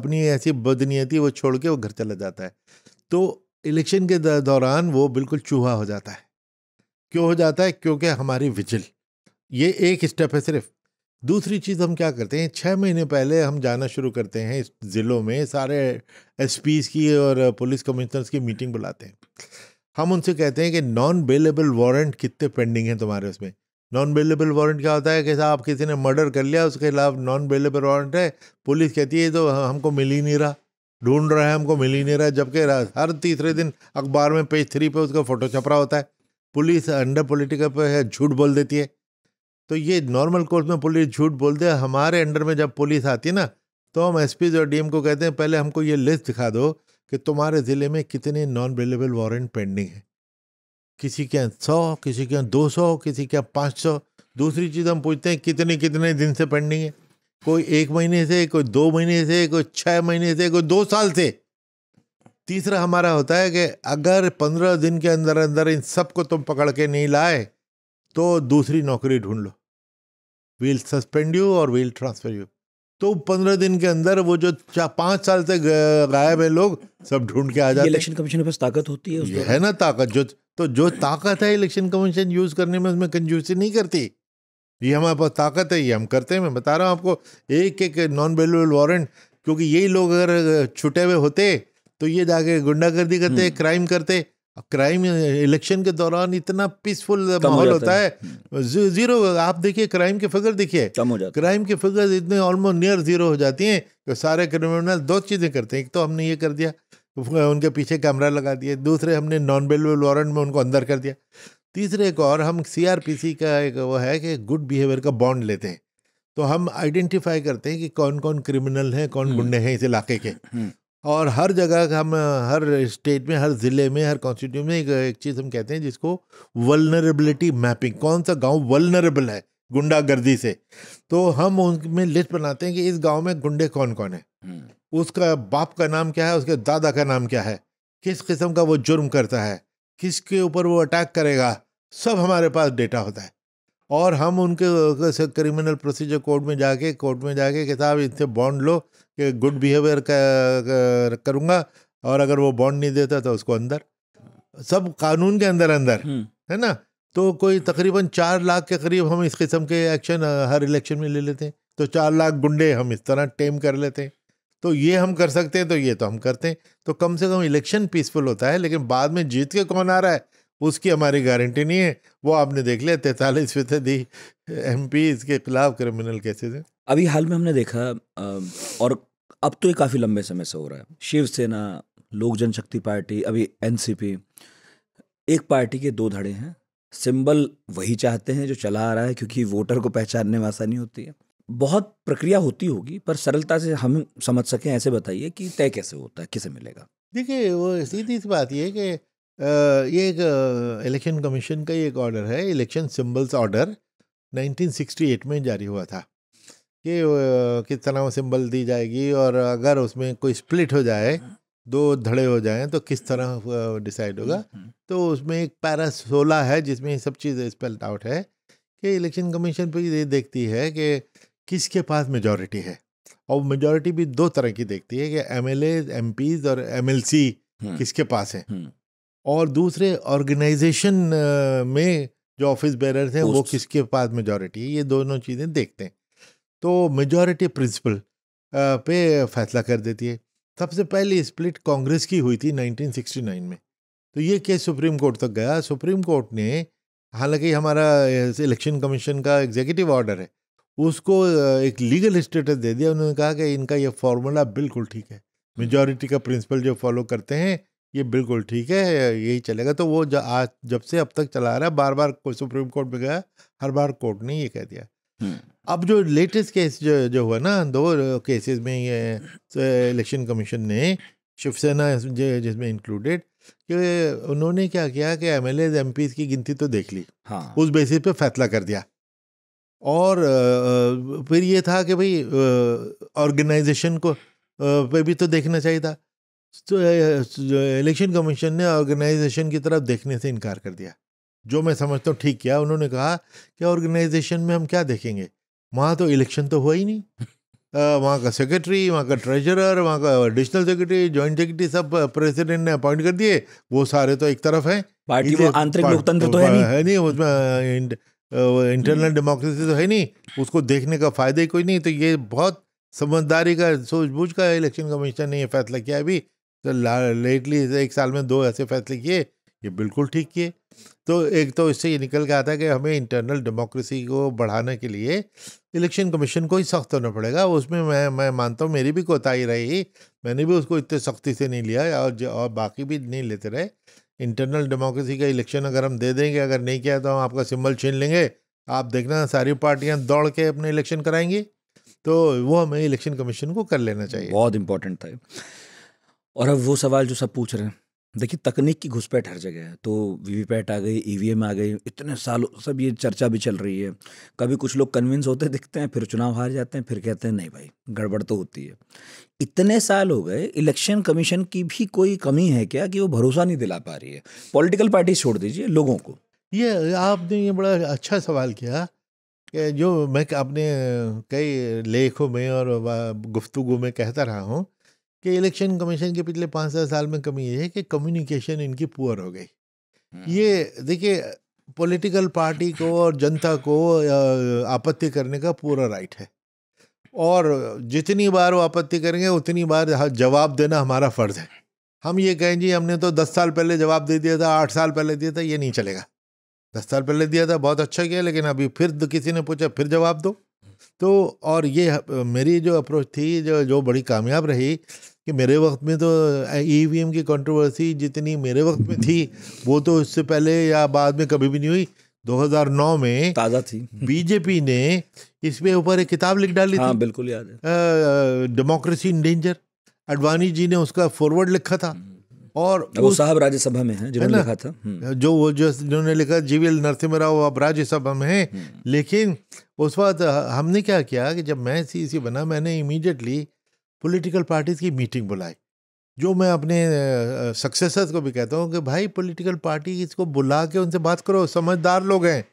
अपनी ऐसी बदनीयती वो छोड़ के वो घर चला जाता है तो इलेक्शन के दौरान वो बिल्कुल चूहा हो जाता है क्यों हो जाता है क्योंकि हमारी विजिल ये एक स्टेप है सिर्फ दूसरी चीज़ हम क्या करते हैं छः महीने पहले हम जाना शुरू करते हैं ज़िलों में सारे एस की और पुलिस कमिश्नर्स की मीटिंग बुलाते हैं हम उनसे कहते हैं कि नॉन बेलेबल वारंट कितने पेंडिंग हैं तुम्हारे उसमें नॉन बेलेबल वारंट क्या होता है कि साहब किसी ने मर्डर कर लिया उसके खिलाफ नॉन बेलेबल वारंट है पुलिस कहती है तो हमको मिल ही नहीं रहा ढूंढ रहा है हमको मिल ही नहीं रहा जबकि हर तीसरे दिन अखबार में पेज थ्री पे उसका फ़ोटो छपरा होता है पुलिस अंडर पॉलिटिकल पर है झूठ बोल देती है तो ये नॉर्मल कोर्स में पुलिस झूठ बोल दे हमारे अंडर में जब पुलिस आती है ना तो हम एस और डी को कहते हैं पहले हमको ये लिस्ट दिखा दो कि तुम्हारे ज़िले में कितने नॉन अवेलेबल वारंट पेंडिंग है किसी के यहाँ सौ किसी के यहाँ दो सौ किसी के यहाँ पाँच सौ दूसरी चीज़ हम पूछते हैं कितने कितने दिन से पेंडिंग है कोई एक महीने से कोई दो महीने से कोई छः महीने से कोई दो साल से तीसरा हमारा होता है कि अगर पंद्रह दिन के अंदर अंदर इन सबको तुम पकड़ के नहीं लाए तो दूसरी नौकरी ढूंढ लो वील सस्पेंड यू और वील ट्रांसफर यू तो पंद्रह दिन के अंदर वो जो चार पाँच साल से गायब है लोग सब ढूंढ के आ जाते हैं इलेक्शन कमीशन के पास ताकत होती है है ना ताकत जो तो जो ताकत है इलेक्शन कमीशन यूज़ करने में उसमें कंजूसी नहीं करती ये हमारे पास ताकत है ये हम करते हैं मैं बता रहा हूँ आपको एक एक नॉन वेल्यूएबल वारंट क्योंकि यही लोग अगर छुटे हुए होते तो ये जाके गुंडागर्दी करते क्राइम हम्म। करते क्राइम इलेक्शन के दौरान इतना पीसफुल माहौल होता है, हम्म। जीरो आप देखिए क्राइम के फिगर देखिए क्राइम के फिगर इतने ऑलमोस्ट नियर जीरो हो जाती हैं कि सारे क्रिमिनल दो चीज़ें करते हैं एक तो हमने ये कर दिया उनके पीछे कैमरा लगा दिया दूसरे हमने नॉन बेलवेल वारंट में उनको अंदर कर दिया तीसरे एक और हम सी का एक वो है कि गुड बिहेवियर का बॉन्ड लेते हैं तो हम आइडेंटिफाई करते हैं कि कौन कौन क्रिमिनल हैं कौन हम्म। गुंडे हैं इस इलाके के और हर जगह हम हर स्टेट में हर ज़िले में हर कॉन्स्टिट्यूट में एक, एक चीज़ हम कहते हैं जिसको वलनरेबिलिटी मैपिंग कौन सा गांव वलनरेबल है गुंडागर्दी से तो हम उनमें लिस्ट बनाते हैं कि इस गांव में गुंडे कौन कौन है हम्म। उसका बाप का नाम क्या है उसके दादा का नाम क्या है किस किस्म का वो जुर्म करता है किसके ऊपर वो अटैक करेगा सब हमारे पास डेटा होता है और हम उनके क्रिमिनल प्रोसीजर कोर्ट में जाके कोर्ट में जाके कि साहब इनसे बॉन्ड लो कि गुड बिहेवियर करूँगा और अगर वो बॉन्ड नहीं देता तो उसको अंदर सब कानून के अंदर अंदर हम्म। है ना तो कोई तकरीबन चार लाख के करीब हम इस किस्म के एक्शन हर इलेक्शन में ले लेते हैं तो चार लाख गुंडे हम इस तरह टेम कर लेते हैं तो ये हम कर सकते हैं तो ये तो हम करते हैं तो कम से कम इलेक्शन पीसफुल होता है लेकिन बाद में जीत के कौन आ रहा है उसकी हमारी गारंटी नहीं है वो आपने देख लिया तैतालीस फीसदी तो एम इसके खिलाफ क्रिमिनल केसेज हैं अभी हाल में हमने देखा और अब तो ये काफ़ी लंबे समय से हो रहा है शिवसेना लोक जनशक्ति पार्टी अभी एनसीपी एक पार्टी के दो धड़े हैं सिंबल वही चाहते हैं जो चला आ रहा है क्योंकि वोटर को पहचानने में आसानी होती है बहुत प्रक्रिया होती होगी पर सरलता से हम समझ सकें ऐसे बताइए कि तय कैसे होता है किसे मिलेगा देखिए वो सीधी सी बात यह है कि ये एक इलेक्शन कमीशन का ही एक ऑर्डर है इलेक्शन सिंबल्स ऑर्डर 1968 में जारी हुआ था कि किस तरह सिंबल दी जाएगी और अगर उसमें कोई स्प्लिट हो जाए दो धड़े हो जाएं तो किस तरह डिसाइड होगा हम्म, हम्म। तो उसमें एक पैरा सोलह है जिसमें सब चीज़ स्पेल्ट आउट है कि इलेक्शन कमीशन पर ये देखती है कि किसके पास मेजोरिटी है और मेजोरिटी भी दो तरह की देखती है कि एम एल और एम हम्म। किसके पास है और दूसरे ऑर्गेनाइजेशन में जो ऑफिस बेरर हैं वो किसके पास मेजोरिटी है ये दोनों चीज़ें देखते हैं तो मेजोरिटी प्रिंसिपल पे फैसला कर देती है सबसे पहले स्प्लिट कांग्रेस की हुई थी 1969 में तो ये केस सुप्रीम कोर्ट तक गया सुप्रीम कोर्ट ने हालांकि हमारा इलेक्शन कमीशन का एग्जीक्यूटिव ऑर्डर है उसको एक लीगल स्टेटस दे दिया उन्होंने कहा कि इनका ये फार्मूला बिल्कुल ठीक है मेजॉरिटी हम्म। का प्रिंसिपल जो फॉलो करते हैं ये बिल्कुल ठीक है यही चलेगा तो वो ज, आज जब से अब तक चला रहा है बार बार कोई सुप्रीम कोर्ट में गया हर बार कोर्ट ने ये कह दिया अब जो लेटेस्ट केस जो जो हुआ ना दो केसेस में ये इलेक्शन कमीशन ने शिवसेना जिसमें इंक्लूडेड कि उन्होंने क्या किया कि एम एल की गिनती तो देख ली हाँ। उस बेसिस पे फैसला कर दिया और फिर ये था कि भाई ऑर्गेनाइजेशन को पे भी तो देखना चाहिए था तो इलेक्शन कमीशन ने ऑर्गेनाइजेशन की तरफ देखने से इनकार कर दिया जो मैं समझता हूँ ठीक किया उन्होंने कहा कि ऑर्गेनाइजेशन में हम क्या देखेंगे वहाँ तो इलेक्शन तो हुआ ही नहीं वहाँ का सेक्रेटरी वहाँ का ट्रेजरर वहाँ का एडिशनल सेक्रेटरी जॉइंट सेक्रेटरी सब प्रेसिडेंट ने अपॉइंट कर दिए वो सारे तो एक तरफ हैं पार्टी में आंतरिक लोकतंत्र तो है नहीं है नहीं उसमें इंटरनल हम्म। डेमोक्रेसी तो है नहीं उसको देखने का फायदा ही कोई नहीं तो ये बहुत समझदारी का सोझबूझ का इलेक्शन कमीशन ने ये फैसला किया अभी तो लेटली एक साल में दो ऐसे फैसले किए ये बिल्कुल ठीक किए तो एक तो इससे ये निकल के आता है कि हमें इंटरनल डेमोक्रेसी को बढ़ाने के लिए इलेक्शन कमीशन को ही सख्त होना पड़ेगा उसमें मैं मैं मानता हूँ मेरी भी कोताही रही मैंने भी उसको इतने सख्ती से नहीं लिया और और बाकी भी नहीं लेते रहे इंटरनल डेमोक्रेसी का इलेक्शन अगर हम दे देंगे अगर नहीं किया तो हम आपका सिंबल छीन लेंगे आप देखना सारी पार्टियाँ दौड़ के अपने इलेक्शन कराएंगी तो वो हमें इलेक्शन कमीशन को कर लेना चाहिए बहुत इंपॉर्टेंट था और अब वो सवाल जो सब पूछ रहे हैं देखिए तकनीक की घुसपैठ हर जगह है तो वीवीपैट आ गई एम आ गई इतने सालों सब ये चर्चा भी चल रही है कभी कुछ लोग कन्विंस होते दिखते हैं फिर चुनाव हार जाते हैं फिर कहते हैं नहीं भाई गड़बड़ तो होती है इतने साल हो गए इलेक्शन कमीशन की भी कोई कमी है क्या कि वो भरोसा नहीं दिला पा रही है पॉलिटिकल पार्टी छोड़ दीजिए लोगों को ये आपने ये बड़ा अच्छा सवाल किया कि जो मैं अपने कई लेखों में और गुफ्तगु में कहता रहा हूँ कि इलेक्शन कमीशन के पिछले पाँच सात साल में कमी ये है कि कम्युनिकेशन इनकी पुअर हो गई हम्म। ये देखिए पॉलिटिकल पार्टी को और जनता को आपत्ति करने का पूरा राइट है और जितनी बार वो आपत्ति करेंगे उतनी बार जवाब देना हमारा फ़र्ज़ है हम ये कहें जी हमने तो दस साल पहले जवाब दे दिया था आठ साल पहले दिया था ये नहीं चलेगा दस साल पहले दिया था बहुत अच्छा किया लेकिन अभी फिर किसी ने पूछा फिर जवाब दो तो और ये मेरी जो अप्रोच थी जो जो बड़ी कामयाब रही कि मेरे वक्त में तो ई e की कंट्रोवर्सी जितनी मेरे वक्त में थी वो तो उससे पहले या बाद में कभी भी नहीं हुई 2009 में ताज़ा थी बीजेपी ने इसमें ऊपर एक किताब लिख डाली हाँ, थी बिल्कुल याद है democracy in danger Advani ji ने उसका फॉरवर्ड लिखा था और वो साहब राज्यसभा में है जिन्होंने लिखा था हम्म। जो वो जो जिन्होंने लिखा जीवीएल नरसिम्हा राव अब राज्यसभा में है हम्म। लेकिन उस वक्त हमने क्या किया कि जब मैं सी सी बना मैंने इमीडिएटली पॉलिटिकल पार्टीज़ की मीटिंग बुलाई जो मैं अपने सक्सेसर्स को भी कहता हूँ कि भाई पॉलिटिकल पार्टी इसको बुला के उनसे बात करो समझदार लोग हैं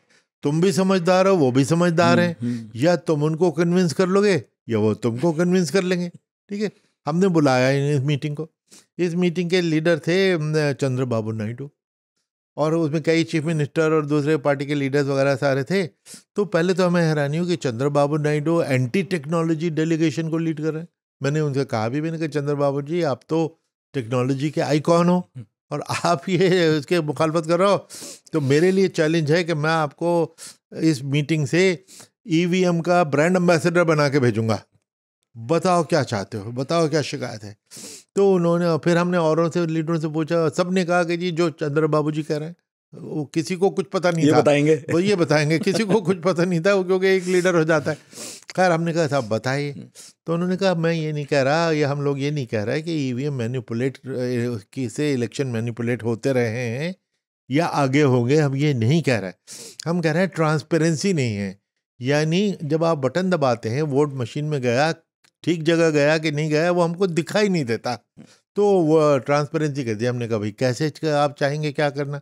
तुम भी समझदार हो वो भी समझदार हम्म, हैं हम्म। या तुम उनको कन्विंस कर लोगे या वो तुमको कन्विंस कर लेंगे ठीक है हमने बुलाया इस मीटिंग को इस मीटिंग के लीडर थे चंद्र बाबू नायडू और उसमें कई चीफ मिनिस्टर और दूसरे पार्टी के लीडर्स वगैरह सारे थे तो पहले तो हमें हैरानी हुई कि Chandrababu Naidu anti technology delegation को लीड कर रहे हैं मैंने उनसे कहा भी मैंने कहा बाबू जी आप तो टेक्नोलॉजी के आईकॉन हो हम्म। और आप ये उसके मुखालफत कर रहे हो तो मेरे लिए चैलेंज है कि मैं आपको इस मीटिंग से ई e का ब्रांड एम्बेसडर बना के भेजूंगा बताओ क्या चाहते हो बताओ क्या शिकायत है तो उन्होंने फिर हमने औरों से लीडरों से पूछा सब ने कहा कि जी जो चंद्र बाबू जी कह रहे हैं वो किसी को कुछ पता नहीं ये था बताएंगे वो ये बताएंगे किसी को कुछ पता नहीं था वो क्योंकि एक लीडर हो जाता है खैर हमने कहा साहब बताइए हम्म। तो उन्होंने कहा मैं ये नहीं कह रहा या हम लोग ये नहीं कह रहे कि ई वी मैनिपुलेट किसे इलेक्शन मैनिपुलेट होते रहे हैं या आगे होंगे हम ये नहीं कह रहे हम कह रहे हैं ट्रांसपेरेंसी नहीं है यानी जब आप बटन दबाते हैं वोट मशीन में गया ठीक जगह गया कि नहीं गया वो हमको दिखाई नहीं देता तो वो ट्रांसपेरेंसी कर दी हमने कहा भाई कैसे आप चाहेंगे क्या करना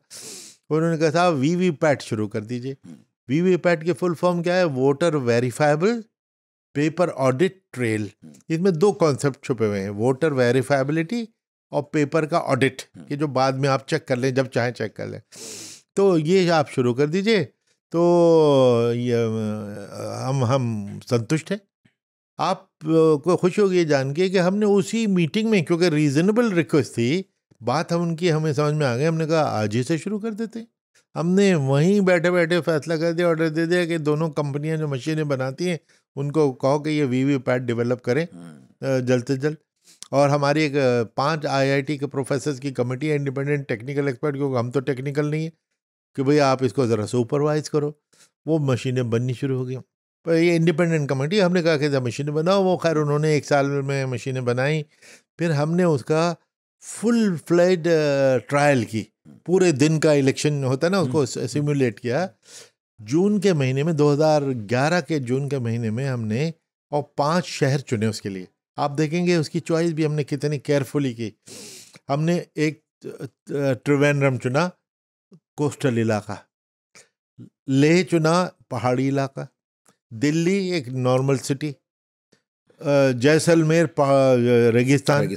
उन्होंने कहा साहब वी वी पैट शुरू कर दीजिए वी वी पैट के फुल फॉर्म क्या है voter verifiable paper audit trail इसमें दो कॉन्सेप्ट छुपे हुए हैं वोटर वेरीफाइबिलिटी और पेपर का ऑडिट ये जो बाद में आप चेक कर लें जब चाहें चेक कर लें तो ये आप शुरू कर दीजिए तो ये हम हम संतुष्ट हैं आप को खुश होगी जान के कि हमने उसी मीटिंग में क्योंकि रीज़नेबल रिक्वेस्ट थी बात हम उनकी हमें समझ में आ गई हमने कहा आज ही से शुरू कर देते हमने वहीं बैठे बैठे फैसला कर दिया ऑर्डर दे दिया कि दोनों कंपनियां जो मशीनें बनाती हैं उनको कहो कि ये वी वी पैड डिवेलप करें हाँ। जल्द से जल्द और हमारी एक पांच आईआईटी के प्रोफेसर्स की कमेटी है इंडिपेंडेंट टेक्निकल एक्सपर्ट क्योंकि हम तो टेक्निकल नहीं है कि भाई आप इसको ज़रा सुपरवाइज करो वो मशीनें बननी शुरू हो गई पर ये इंडिपेंडेंट कमेटी हमने कहा कि अच्छा, मशीनें बनाओ वो खैर उन्होंने एक साल में मशीनें बनाई फिर हमने उसका फुल फ्लैड ट्रायल की पूरे दिन का इलेक्शन होता है ना उसको हम्म। सिमुलेट किया जून के महीने में 2011 के जून के महीने में हमने और पांच शहर चुने उसके लिए आप देखेंगे उसकी चॉइस भी हमने कितनी केयरफुली की हमने एक त्रिवेंद्रम चुना कोस्टल इलाका लेह चुना पहाड़ी इलाका दिल्ली एक नॉर्मल सिटी जैसलमेर रेगिस्तान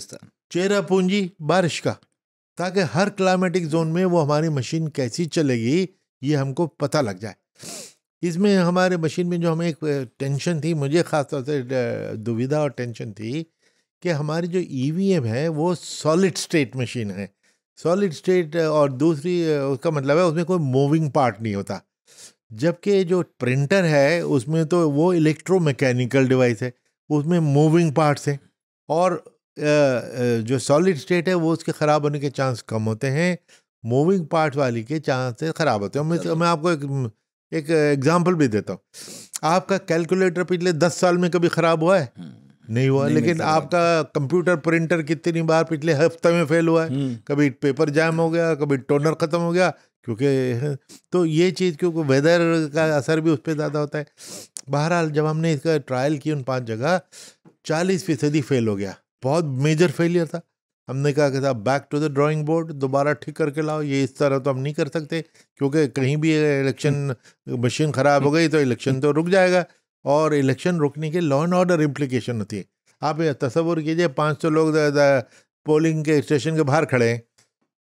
चेरा पूंजी बारिश का ताकि हर क्लाइमेटिक जोन में वो हमारी मशीन कैसी चलेगी ये हमको पता लग जाए इसमें हमारे मशीन में जो हमें एक टेंशन थी मुझे ख़ासतौर से दुविधा और टेंशन थी कि हमारी जो ई e है वो सॉलिड स्टेट मशीन है सॉलिड स्टेट और दूसरी उसका मतलब है उसमें कोई मूविंग पार्ट नहीं होता जबकि जो प्रिंटर है उसमें तो वो इलेक्ट्रो मैकेनिकल डिवाइस है उसमें मूविंग पार्ट्स हैं और जो सॉलिड स्टेट है वो उसके ख़राब होने के चांस कम होते हैं मूविंग पार्ट वाली के चांस ख़राब होते हैं मैं मैं आपको एक एक एग्जाम्पल भी देता हूँ आपका कैलकुलेटर पिछले दस साल में कभी ख़राब हुआ है हम्म। नहीं हुआ नहीं लेकिन आपका कंप्यूटर प्रिंटर कितनी बार पिछले हफ्ते में फेल हुआ है हम्म। कभी पेपर जाम हो गया कभी टोनर ख़त्म हो गया क्योंकि तो ये चीज़ क्योंकि वेदर का असर भी उस पर ज़्यादा होता है बहरहाल जब हमने इसका ट्रायल किया उन पाँच जगह चालीस फीसदी फेल हो गया बहुत मेजर फेलियर था हमने कहा कि साहब back to the drawing board दोबारा ठीक करके लाओ ये इस तरह तो हम नहीं कर सकते क्योंकि कहीं भी इलेक्शन मशीन ख़राब हो गई तो इलेक्शन तो रुक जाएगा और इलेक्शन रुकने के लॉ एंड ऑर्डर इम्प्लीकेशन होती है आप तस्वुर कीजिए पाँच सौ लोग पोलिंग के स्टेशन के बाहर खड़े हैं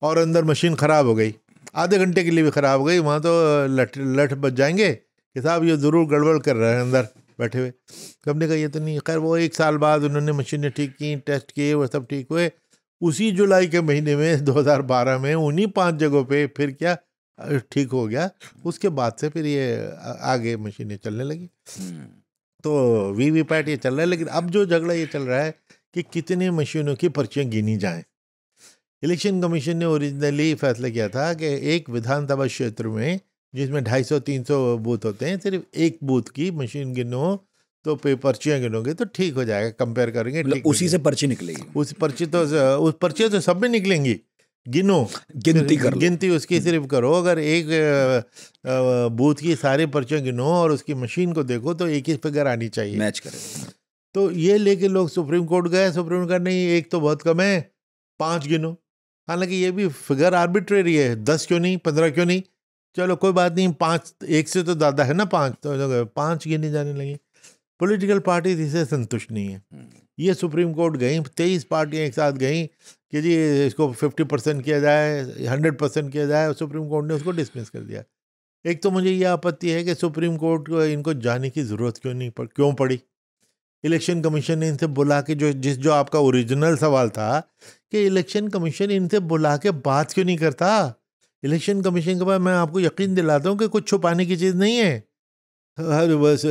और अंदर मशीन ख़राब हो गई आधे घंटे के लिए भी ख़राब हो गई वहाँ तो लठ लठ बच जाएंगे कि साहब ये ज़रूर गड़बड़ कर रहे हैं अंदर बैठे हुए कंपनी कहा ये तो नहीं खैर वो एक साल बाद उन्होंने मशीनें ठीक की टेस्ट किए वो सब ठीक हुए उसी जुलाई के महीने में 2012 (laughs) में उन्हीं पांच जगहों पे फिर क्या ठीक हो गया उसके बाद से फिर ये आगे मशीनें चलने लगी हम्म। तो वी वी पैट ये चल रहा है लेकिन अब जो झगड़ा ये चल रहा है कि कितनी मशीनों की पर्चियाँ गिनी जाएँ इलेक्शन कमीशन ने ओरिजिनली फैसला किया था कि एक विधानसभा क्षेत्र में जिसमें 250-300 बूथ होते हैं सिर्फ एक बूथ की मशीन गिनो तो पर्चियाँ गिनोगे तो ठीक हो जाएगा कंपेयर करेंगे मतलब उसी से पर्ची निकलेगी उस पर्ची तो उस पर्ची तो सब में निकलेंगी गिनो गिनती कर गिनती उसकी हम्म। सिर्फ करो अगर एक बूथ की सारे पर्चियाँ गिनो और उसकी मशीन को देखो तो एक ही फिगर आनी चाहिए मैच करें तो ये लेके लोग सुप्रीम कोर्ट गए सुप्रीम कोर्ट नहीं एक तो बहुत कम है पाँच गिनो हालांकि ये भी फिगर आर्बिट्रेरी है दस क्यों नहीं पंद्रह क्यों नहीं चलो कोई बात नहीं पाँच एक से तो ज़्यादा है ना पाँच तो पाँच गिने जाने लगी पॉलिटिकल पार्टी इसे संतुष्ट नहीं है हम्म। ये सुप्रीम कोर्ट गई तेईस पार्टियाँ एक साथ गई कि जी इसको फिफ्टी परसेंट किया जाए हंड्रेड परसेंट किया जाए सुप्रीम कोर्ट ने उसको डिसमिस कर दिया एक तो मुझे ये आपत्ति है कि सुप्रीम कोर्ट को इनको जाने की ज़रूरत क्यों नहीं पड़ क्यों पड़ी इलेक्शन कमीशन ने इनसे बुला के जो जिस जो आपका ओरिजिनल सवाल था कि इलेक्शन कमीशन इनसे बुला के बात क्यों नहीं करता इलेक्शन कमीशन के बाद मैं आपको यकीन दिलाता हूँ कि कुछ छुपाने की चीज़ नहीं है बस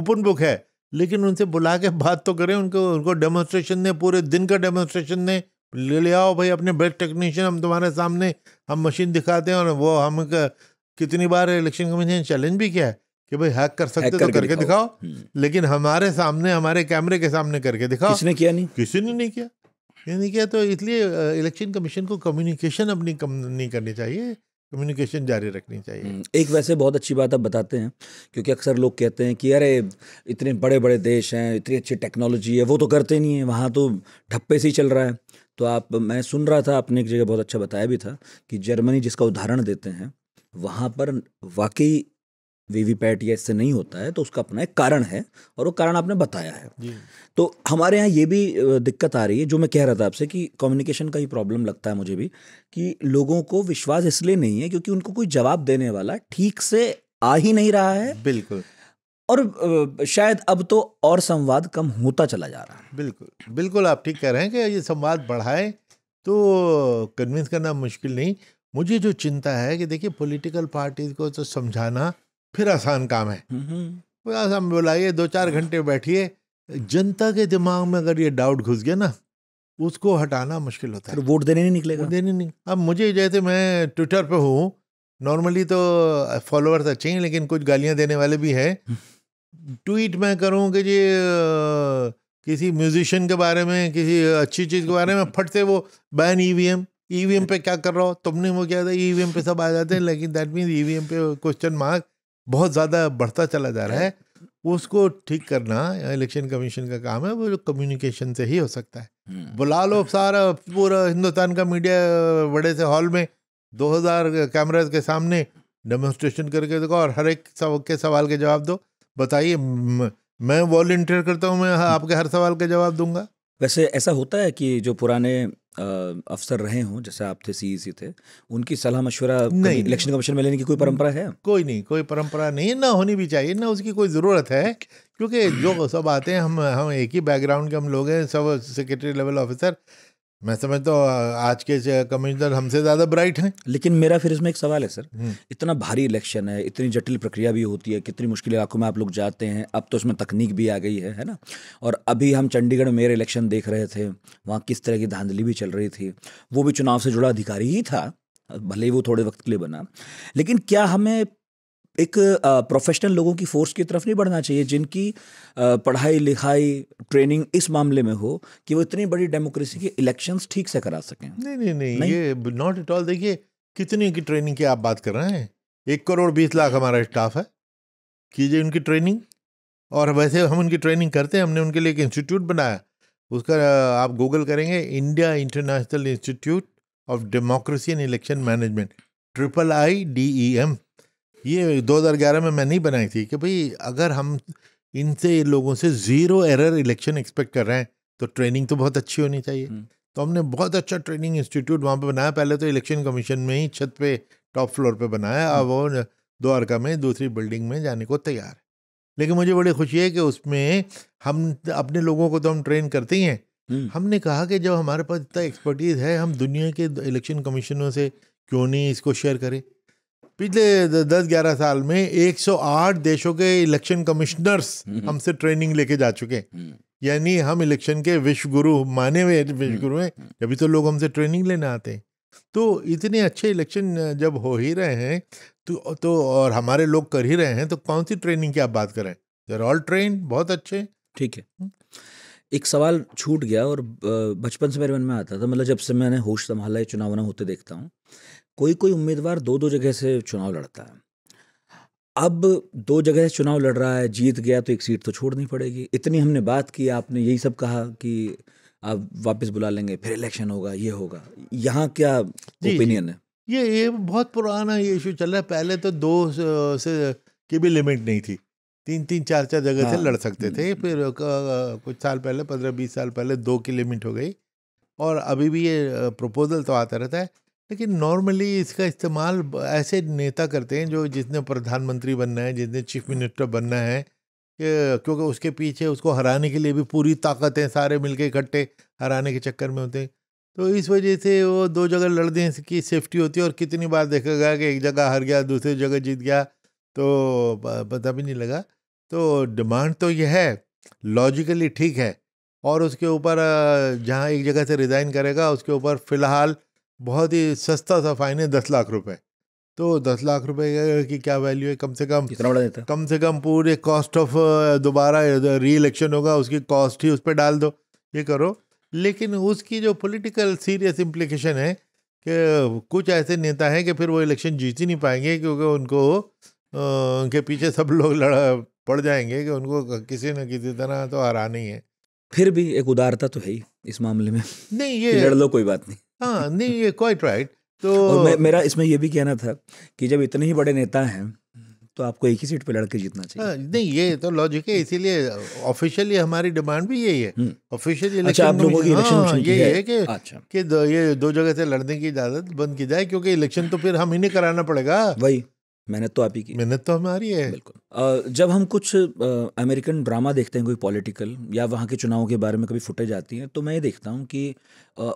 ओपन बुक है लेकिन उनसे बुला के बात तो करें उनको उनको डेमोस्ट्रेशन ने पूरे दिन का डेमोस्ट्रेशन ने ले ले आओ भाई अपने बेस्ट टेक्नीशियन हम तुम्हारे सामने हम मशीन दिखाते हैं और वो हम कितनी बार इलेक्शन कमीशन ने चैलेंज भी किया है कि भाई हैक कर सकते हैक तो करके, करके दिखाओ, दिखाओ। हम्म। लेकिन हमारे सामने हमारे कैमरे के सामने करके दिखाओ किसने किया नहीं किसी ने नहीं किया ये नहीं किया तो इसलिए इलेक्शन कमीशन को कम्युनिकेशन अपनी कम नहीं करनी चाहिए कम्युनिकेशन जारी रखनी चाहिए हम्म, एक वैसे बहुत अच्छी बात आप बताते हैं क्योंकि अक्सर लोग कहते हैं कि अरे इतने बड़े बड़े देश हैं इतनी अच्छी टेक्नोलॉजी है वो तो करते नहीं है वहाँ तो ठप्पे से ही चल रहा है तो आप मैं सुन रहा था आपने एक जगह बहुत अच्छा बताया भी था कि जर्मनी जिसका उदाहरण देते हैं वहाँ पर वाकई वीवीपैट या इससे नहीं होता है तो उसका अपना एक कारण है और वो कारण आपने बताया है तो हमारे यहाँ ये भी दिक्कत आ रही है जो मैं कह रहा था आपसे कि कम्युनिकेशन का ही प्रॉब्लम लगता है मुझे भी कि लोगों को विश्वास इसलिए नहीं है क्योंकि उनको कोई जवाब देने वाला ठीक से आ ही नहीं रहा है बिल्कुल और शायद अब तो और संवाद कम होता चला जा रहा है बिल्कुल बिल्कुल आप ठीक कह रहे हैं कि ये संवाद बढ़ाए तो कन्विंस करना मुश्किल नहीं मुझे जो चिंता है कि देखिए पॉलिटिकल पार्टीज को तो समझाना फिर आसान काम है हम बुलाइए दो चार हाँ। घंटे बैठिए जनता के दिमाग में अगर ये डाउट घुस गया ना उसको हटाना मुश्किल होता है वोट देने नहीं निकलेगा देने नहीं अब मुझे जैसे मैं ट्विटर पे हूँ नॉर्मली तो फॉलोअर्स अच्छे हैं लेकिन कुछ गालियाँ देने वाले भी हैं ट्वीट हम्म। मैं करूँ कि जी किसी म्यूजिशियन के बारे में किसी अच्छी चीज़ के बारे में फट से वो बैन ईवीएम ईवीएम पे क्या कर रहा हो तुमने वो क्या था ईवीएम e पे सब आ जाते हैं लेकिन दैट मीन्स ईवीएम पे क्वेश्चन मार्क बहुत ज़्यादा बढ़ता चला जा रहा है उसको ठीक करना इलेक्शन कमीशन का काम है वो जो कम्युनिकेशन से ही हो सकता है हम्म, हम्म। बुला लो सारा पूरा हिंदुस्तान का मीडिया बड़े से हॉल में 2000 कैमराज के सामने डेमोन्स्ट्रेशन करके देखो और हर एक सब के सवाल के जवाब दो बताइए मैं वॉल्टियर करता हूँ मैं आपके हर सवाल के जवाब दूंगा वैसे ऐसा होता है कि जो पुराने अफसर रहे हों जैसे आप थे सी e थे उनकी सलाह मशवरा नहीं इलेक्शन कमीशन में लेने की कोई परंपरा है कोई नहीं कोई परंपरा नहीं ना होनी भी चाहिए ना उसकी कोई ज़रूरत है क्योंकि जो सब आते हैं हम हम एक ही बैकग्राउंड के हम लोग हैं सब सेक्रेटरी लेवल ऑफिसर मैं समझता तो हूँ आज के कमिश्नर हमसे ज़्यादा ब्राइट हैं लेकिन मेरा फिर इसमें एक सवाल है सर हम्म। इतना भारी इलेक्शन है इतनी जटिल प्रक्रिया भी होती है कितनी मुश्किल इलाकों में आप लोग जाते हैं अब तो उसमें तकनीक भी आ गई है है ना और अभी हम चंडीगढ़ में मेयर इलेक्शन देख रहे थे वहाँ किस तरह की धांधली भी चल रही थी वो भी चुनाव से जुड़ा अधिकारी ही था भले ही वो थोड़े वक्त के लिए बना लेकिन क्या हमें एक प्रोफेशनल लोगों की फोर्स की तरफ नहीं बढ़ना चाहिए जिनकी पढ़ाई लिखाई ट्रेनिंग इस मामले में हो कि वो इतनी बड़ी डेमोक्रेसी के इलेक्शंस ठीक से करा सकें नहीं नहीं नहीं, नहीं? ये नॉट एट ऑल देखिए कितनी की ट्रेनिंग की आप बात कर रहे हैं एक करोड़ बीस लाख हमारा स्टाफ है कीजिए उनकी ट्रेनिंग और वैसे हम उनकी ट्रेनिंग करते हैं हमने उनके लिए एक इंस्टीट्यूट बनाया उसका आप गूगल करेंगे India International Institute of Democracy and Election Management triple I D E M ये 2011 में मैंने ही बनाई थी कि भाई अगर हम इनसे लोगों से ज़ीरो एरर इलेक्शन एक्सपेक्ट कर रहे हैं तो ट्रेनिंग तो बहुत अच्छी होनी चाहिए तो हमने बहुत अच्छा ट्रेनिंग इंस्टीट्यूट वहाँ पर बनाया पहले तो इलेक्शन कमीशन में ही छत पे टॉप फ्लोर पे बनाया अब वो द्वारका में दूसरी बिल्डिंग में जाने को तैयार है लेकिन मुझे बड़ी खुशी है कि उसमें हम अपने लोगों को तो हम ट्रेन करते ही हैं हमने कहा कि जब हमारे पास इतना एक्सपर्टीज़ है हम दुनिया के इलेक्शन कमीशनों से क्यों नहीं इसको शेयर करें पिछले दस ग्यारह साल में 108 देशों के इलेक्शन हम्म। कमिश्नर्स हमसे ट्रेनिंग लेके जा चुके हैं हम्म। यानी हम इलेक्शन के विश्व गुरु माने हुए विश्व गुरु हैं हम्म। तभी तो लोग हमसे ट्रेनिंग लेने आते हैं तो इतने अच्छे इलेक्शन जब हो ही रहे हैं तो तो और हमारे लोग कर ही रहे हैं तो कौन सी ट्रेनिंग की आप बात करें देर ऑल ट्रेन बहुत अच्छे ठीक है एक सवाल छूट गया और बचपन से मेरे मन में आता था मतलब जब से मैंने होश संभाला है चुनाव होते देखता हूँ कोई कोई उम्मीदवार दो दो जगह से चुनाव लड़ता है अब दो जगह से चुनाव लड़ रहा है जीत गया तो एक सीट तो छोड़नी पड़ेगी इतनी हमने बात की आपने यही सब कहा कि आप वापस बुला लेंगे फिर इलेक्शन होगा ये होगा यहाँ क्या ओपिनियन है ये ये बहुत पुराना ये इशू चल रहा है पहले तो दो से की भी लिमिट नहीं थी तीन तीन चार चार जगह से हाँ। लड़ सकते थे फिर कुछ साल पहले पंद्रह बीस साल पहले दो की लिमिट हो गई और अभी भी ये प्रपोजल तो आता रहता है लेकिन नॉर्मली इसका इस्तेमाल ऐसे नेता करते हैं जो जिसने प्रधानमंत्री बनना है जिसने चीफ मिनिस्टर बनना है क्योंकि उसके पीछे उसको हराने के लिए भी पूरी ताकतें सारे मिलके इकट्ठे हराने के चक्कर में होते हैं तो इस वजह से वो दो जगह हैं की सेफ्टी होती है और कितनी बार देखा गया कि एक जगह हार गया दूसरी जगह जीत गया तो पता भी नहीं लगा तो डिमांड तो यह है लॉजिकली ठीक है और उसके ऊपर जहाँ एक जगह से रिज़ाइन करेगा उसके ऊपर फ़िलहाल बहुत ही सस्ता सा फाइन है दस लाख रुपए तो दस लाख रुपए की क्या वैल्यू है कम से कम कितना बड़ा देता कम से कम पूरे कॉस्ट ऑफ दोबारा री इलेक्शन होगा उसकी कॉस्ट ही उस पर डाल दो ये करो लेकिन उसकी जो पॉलिटिकल सीरियस इम्प्लीकेशन है कि कुछ ऐसे नेता हैं कि फिर वो इलेक्शन जीत ही नहीं पाएंगे क्योंकि उनको उनके पीछे सब लोग लड़ा पड़ जाएंगे कि उनको किसी न किसी तरह तो हराना ही है फिर भी एक उदारता तो है ही इस मामले में नहीं ये लड़ लो कोई बात नहीं हाँ नहीं ये क्वाइट राइट तो मैं, मेरा इसमें यह भी कहना था कि जब इतने ही बड़े नेता हैं तो आपको एक ही सीट पे लड़के जीतना चाहिए हाँ, नहीं ये तो लॉजिक है इसीलिए ऑफिशियली हमारी डिमांड भी यही है ऑफिशियली हम्म। अच्छा आप लोगों की इलेक्शन हाँ, ये है, है कि अच्छा। कि दो, ये दो जगह से लड़ने की इजाजत बंद की जाए क्योंकि इलेक्शन तो फिर हम ही नहीं कराना पड़ेगा वही मेहनत तो आप ही की मेहनत तो हमारी है बिल्कुल जब हम कुछ अमेरिकन ड्रामा देखते हैं कोई पॉलिटिकल या वहाँ के चुनाव के बारे में कभी फुटेज आती हैं तो मैं ये देखता हूँ कि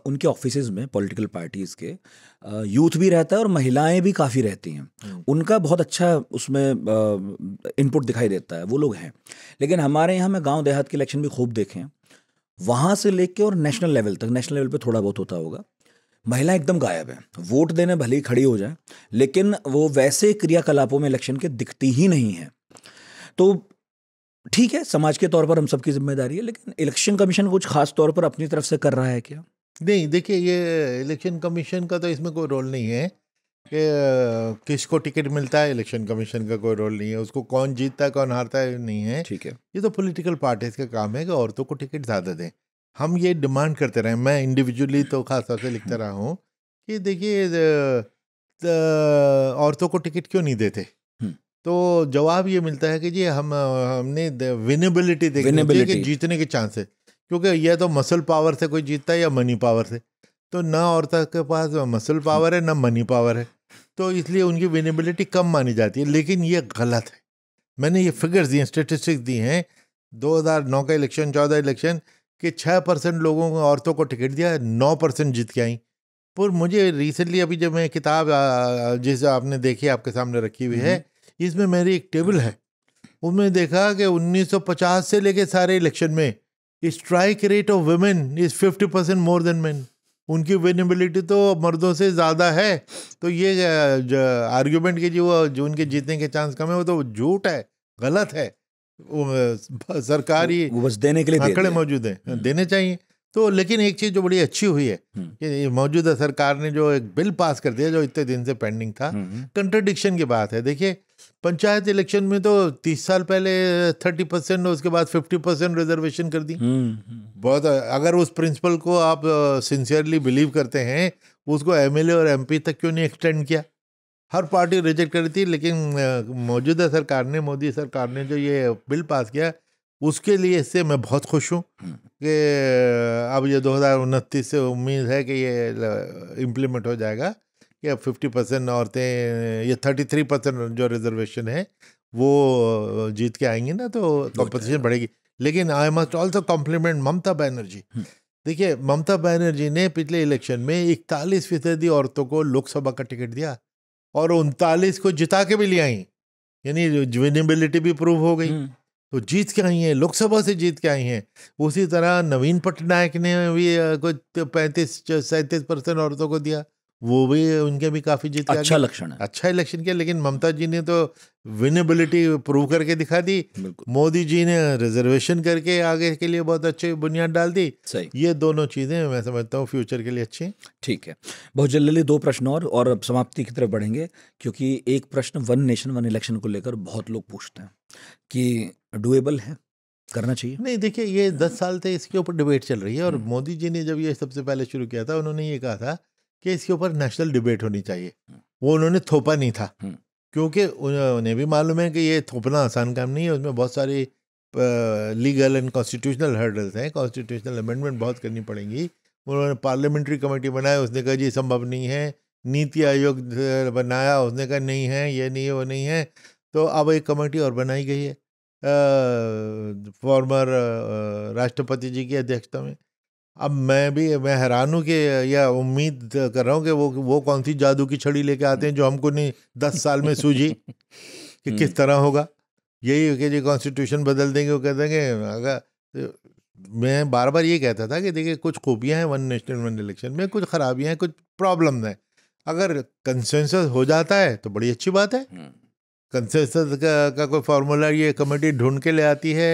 उनके ऑफिस में पॉलिटिकल पार्टीज़ के यूथ भी रहता है और महिलाएं भी काफ़ी रहती हैं हम्म। उनका बहुत अच्छा उसमें इनपुट दिखाई देता है वो लोग हैं लेकिन हमारे यहाँ में गाँव देहात के इलेक्शन भी खूब देखें वहाँ से लेके और नेशनल लेवल तक नेशनल लेवल पर थोड़ा बहुत होता होगा महिला एकदम गायब है वोट देने भले ही खड़ी हो जाए लेकिन वो वैसे क्रियाकलापों में इलेक्शन के दिखती ही नहीं है तो ठीक है समाज के तौर पर हम सबकी जिम्मेदारी है लेकिन इलेक्शन कमीशन कुछ खास तौर पर अपनी तरफ से कर रहा है क्या नहीं देखिए ये इलेक्शन कमीशन का तो इसमें कोई रोल नहीं है कि किसको टिकट मिलता है इलेक्शन कमीशन का कोई रोल नहीं है उसको कौन जीतता है कौन हारता है नहीं है ठीक है ये तो पॉलिटिकल पार्टीज का काम है कि औरतों को टिकट ज़्यादा दें हम ये डिमांड करते रहे मैं इंडिविजुअली तो खास तौर से लिखता रहा हूँ कि देखिए औरतों को टिकट क्यों नहीं देते तो जवाब ये मिलता है कि जी हम हमने विनेबिलिटी देखी कि जीतने के चांस है क्योंकि यह तो मसल पावर से कोई जीतता है या मनी पावर से तो ना औरतों के पास मसल पावर है ना मनी पावर है तो इसलिए उनकी विनेबिलिटी कम मानी जाती है लेकिन ये गलत है मैंने ये फिगर्स दी हैं स्टेटिस्टिक्स दी हैं 2009 का इलेक्शन 14 इलेक्शन कि छः परसेंट लोगों को औरतों को टिकट दिया नौ परसेंट जीत के आई पर मुझे रिसेंटली अभी जब मैं किताब जिस आपने देखी आपके सामने रखी हुई है हम्म। इसमें मेरी एक टेबल है उसमें देखा कि 1950 से लेके सारे इलेक्शन में strike rate of women is fifty percent more than men उनकी विनेबिलिटी तो मर्दों से ज़्यादा है तो ये आर्ग्यूमेंट कि जी वो जो उनके जीतने के चांस कम है वो तो झूठ है गलत है सरकारी बस देने के लिए आंकड़े मौजूद हैं हम्म। देने चाहिए तो लेकिन एक चीज़ जो बड़ी अच्छी हुई है हम्म। कि मौजूदा सरकार ने जो एक बिल पास कर दिया जो इतने दिन से पेंडिंग था हम्म, कंट्रडिक्शन की बात है देखिए पंचायत इलेक्शन में तो तीस साल पहले थर्टी परसेंट उसके बाद फिफ्टी परसेंट रिजर्वेशन कर दी बहुत अगर उस प्रिंसिपल को आप सिंसियरली बिलीव करते हैं उसको एमएलए और एमपी तक क्यों नहीं एक्सटेंड किया हर पार्टी रिजेक्ट करी थी लेकिन मौजूदा सरकार ने मोदी सरकार ने जो ये बिल पास किया उसके लिए इससे मैं बहुत खुश हूँ हम्म। कि अब ये दो से उम्मीद है कि ये इम्प्लीमेंट हो जाएगा कि अब फिफ्टी परसेंट औरतें ये थर्टी थ्री परसेंट जो रिजर्वेशन है वो जीत के आएंगी ना तो कॉम्पिटिशन बढ़ेगी लेकिन I must also compliment Mamata Banerjee हम्म। देखिए ममता बनर्जी ने पिछले इलेक्शन में इकतालीस फीसदी औरतों को लोकसभा का टिकट दिया और उनतालीस को जिता के भी ले आई यानी विनेबिलिटी भी प्रूव हो गई हम्म। तो जीत के आई हैं लोकसभा से जीत के आई हैं उसी तरह नवीन पटनायक ने भी कुछ पैंतीस सैंतीस परसेंट औरतों को दिया वो भी उनके भी काफी जीत अच्छा लक्षण है अच्छा इलेक्शन किया लेकिन ममता जी ने तो विनेबिलिटी प्रूव करके दिखा दी मोदी जी ने रिजर्वेशन करके आगे के लिए बहुत अच्छी बुनियाद डाल दी सही ये दोनों चीजें मैं समझता हूँ फ्यूचर के लिए अच्छी ठीक है बहुत जल्दी दो प्रश्न और और अब समाप्ति की तरफ बढ़ेंगे क्योंकि एक प्रश्न वन नेशन वन इलेक्शन को लेकर बहुत लोग पूछते हैं कि डुएबल है करना चाहिए नहीं देखिए ये दस हाँ। साल से इसके ऊपर डिबेट चल रही है और हम्म। मोदी जी ने जब ये सबसे पहले शुरू किया था उन्होंने ये कहा था कि इसके ऊपर नेशनल डिबेट होनी चाहिए हम्म। वो उन्होंने थोपा नहीं था हम्म। क्योंकि उन्हें भी मालूम है कि ये थोपना आसान काम नहीं है उसमें बहुत सारी लीगल एंड कॉन्स्टिट्यूशनल हर्डल्स हैं कॉन्स्टिट्यूशनल अमेंडमेंट बहुत करनी पड़ेंगी उन्होंने पार्लियामेंट्री कमेटी बनाया उसने कहा जी संभव नहीं है नीति आयोग बनाया उसने कहा नहीं है ये नहीं है वो नहीं है तो अब एक कमेटी और बनाई गई है फॉर्मर राष्ट्रपति जी की अध्यक्षता में अब मैं भी मैं हैरान हूँ कि यह उम्मीद कर रहा हूँ कि वो वो कौन सी जादू की छड़ी लेके आते हैं जो हमको नहीं दस साल में सूझी (laughs) कि हम्म। किस तरह होगा यही कि जी कॉन्स्टिट्यूशन बदल देंगे वो कह देंगे अगर मैं बार बार ये कहता था कि देखिए कुछ खूबियाँ हैं वन नेशनल वन इलेक्शन में कुछ खराबियाँ हैं कुछ प्रॉब्लम हैं अगर कंसेंसस हो जाता है तो बड़ी अच्छी बात है कंसेंसस हम्म। का, का कोई फार्मूला ये कमेटी ढूंढ के ले आती है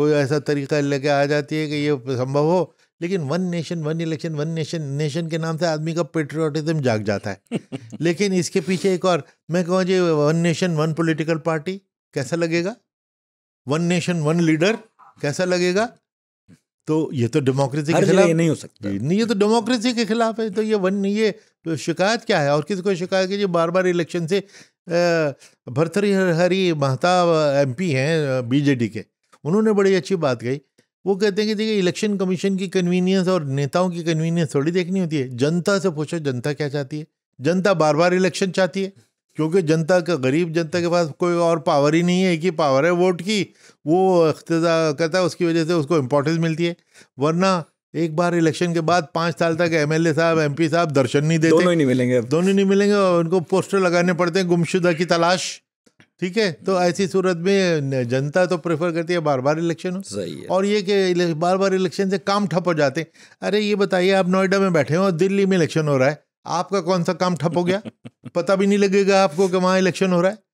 कोई ऐसा तरीका लेके आ जाती है कि ये संभव हो लेकिन one nation one election one nation nation के नाम से आदमी का पेट्रियाटिज्म जाग जाता है (laughs) लेकिन इसके पीछे एक और मैं कहूँ जी one nation one political party कैसा लगेगा वन नेशन वन लीडर कैसा लगेगा तो ये तो डेमोक्रेसी के खिलाफ नहीं हो सकता नहीं ये तो डेमोक्रेसी के खिलाफ है तो ये वन ये तो शिकायत क्या है और किसी को शिकायत जी बार बार इलेक्शन से भरतरी हरी महताब एम हैं बीजेडी के उन्होंने बड़ी अच्छी बात कही वो कहते हैं कि देखिए इलेक्शन कमीशन की कन्वीनियंस और नेताओं की कन्वीनियंस थोड़ी देखनी होती है जनता से पूछो जनता क्या चाहती है जनता बार बार इलेक्शन चाहती है क्योंकि जनता का गरीब जनता के पास कोई और पावर ही नहीं है एक ही पावर है वोट की वो अख्तजा करता है उसकी वजह से उसको इम्पोर्टेंस मिलती है वरना एक बार इलेक्शन के बाद पाँच साल तक एम एल ए साहब एम पी साहब दर्शन नहीं देते दोनों ही नहीं मिलेंगे दोनों नहीं मिलेंगे और उनको पोस्टर लगाने पड़ते हैं गुमशुदा की तलाश ठीक है तो हम्म। ऐसी सूरत में जनता तो प्रेफर करती है बार बार इलेक्शन हो सही है और ये कि बार बार इलेक्शन से काम ठप हो जाते हैं अरे ये बताइए आप नोएडा में बैठे हो और दिल्ली में इलेक्शन हो रहा है आपका कौन सा काम ठप हो गया (laughs) पता भी नहीं लगेगा आपको कि वहाँ इलेक्शन हो रहा है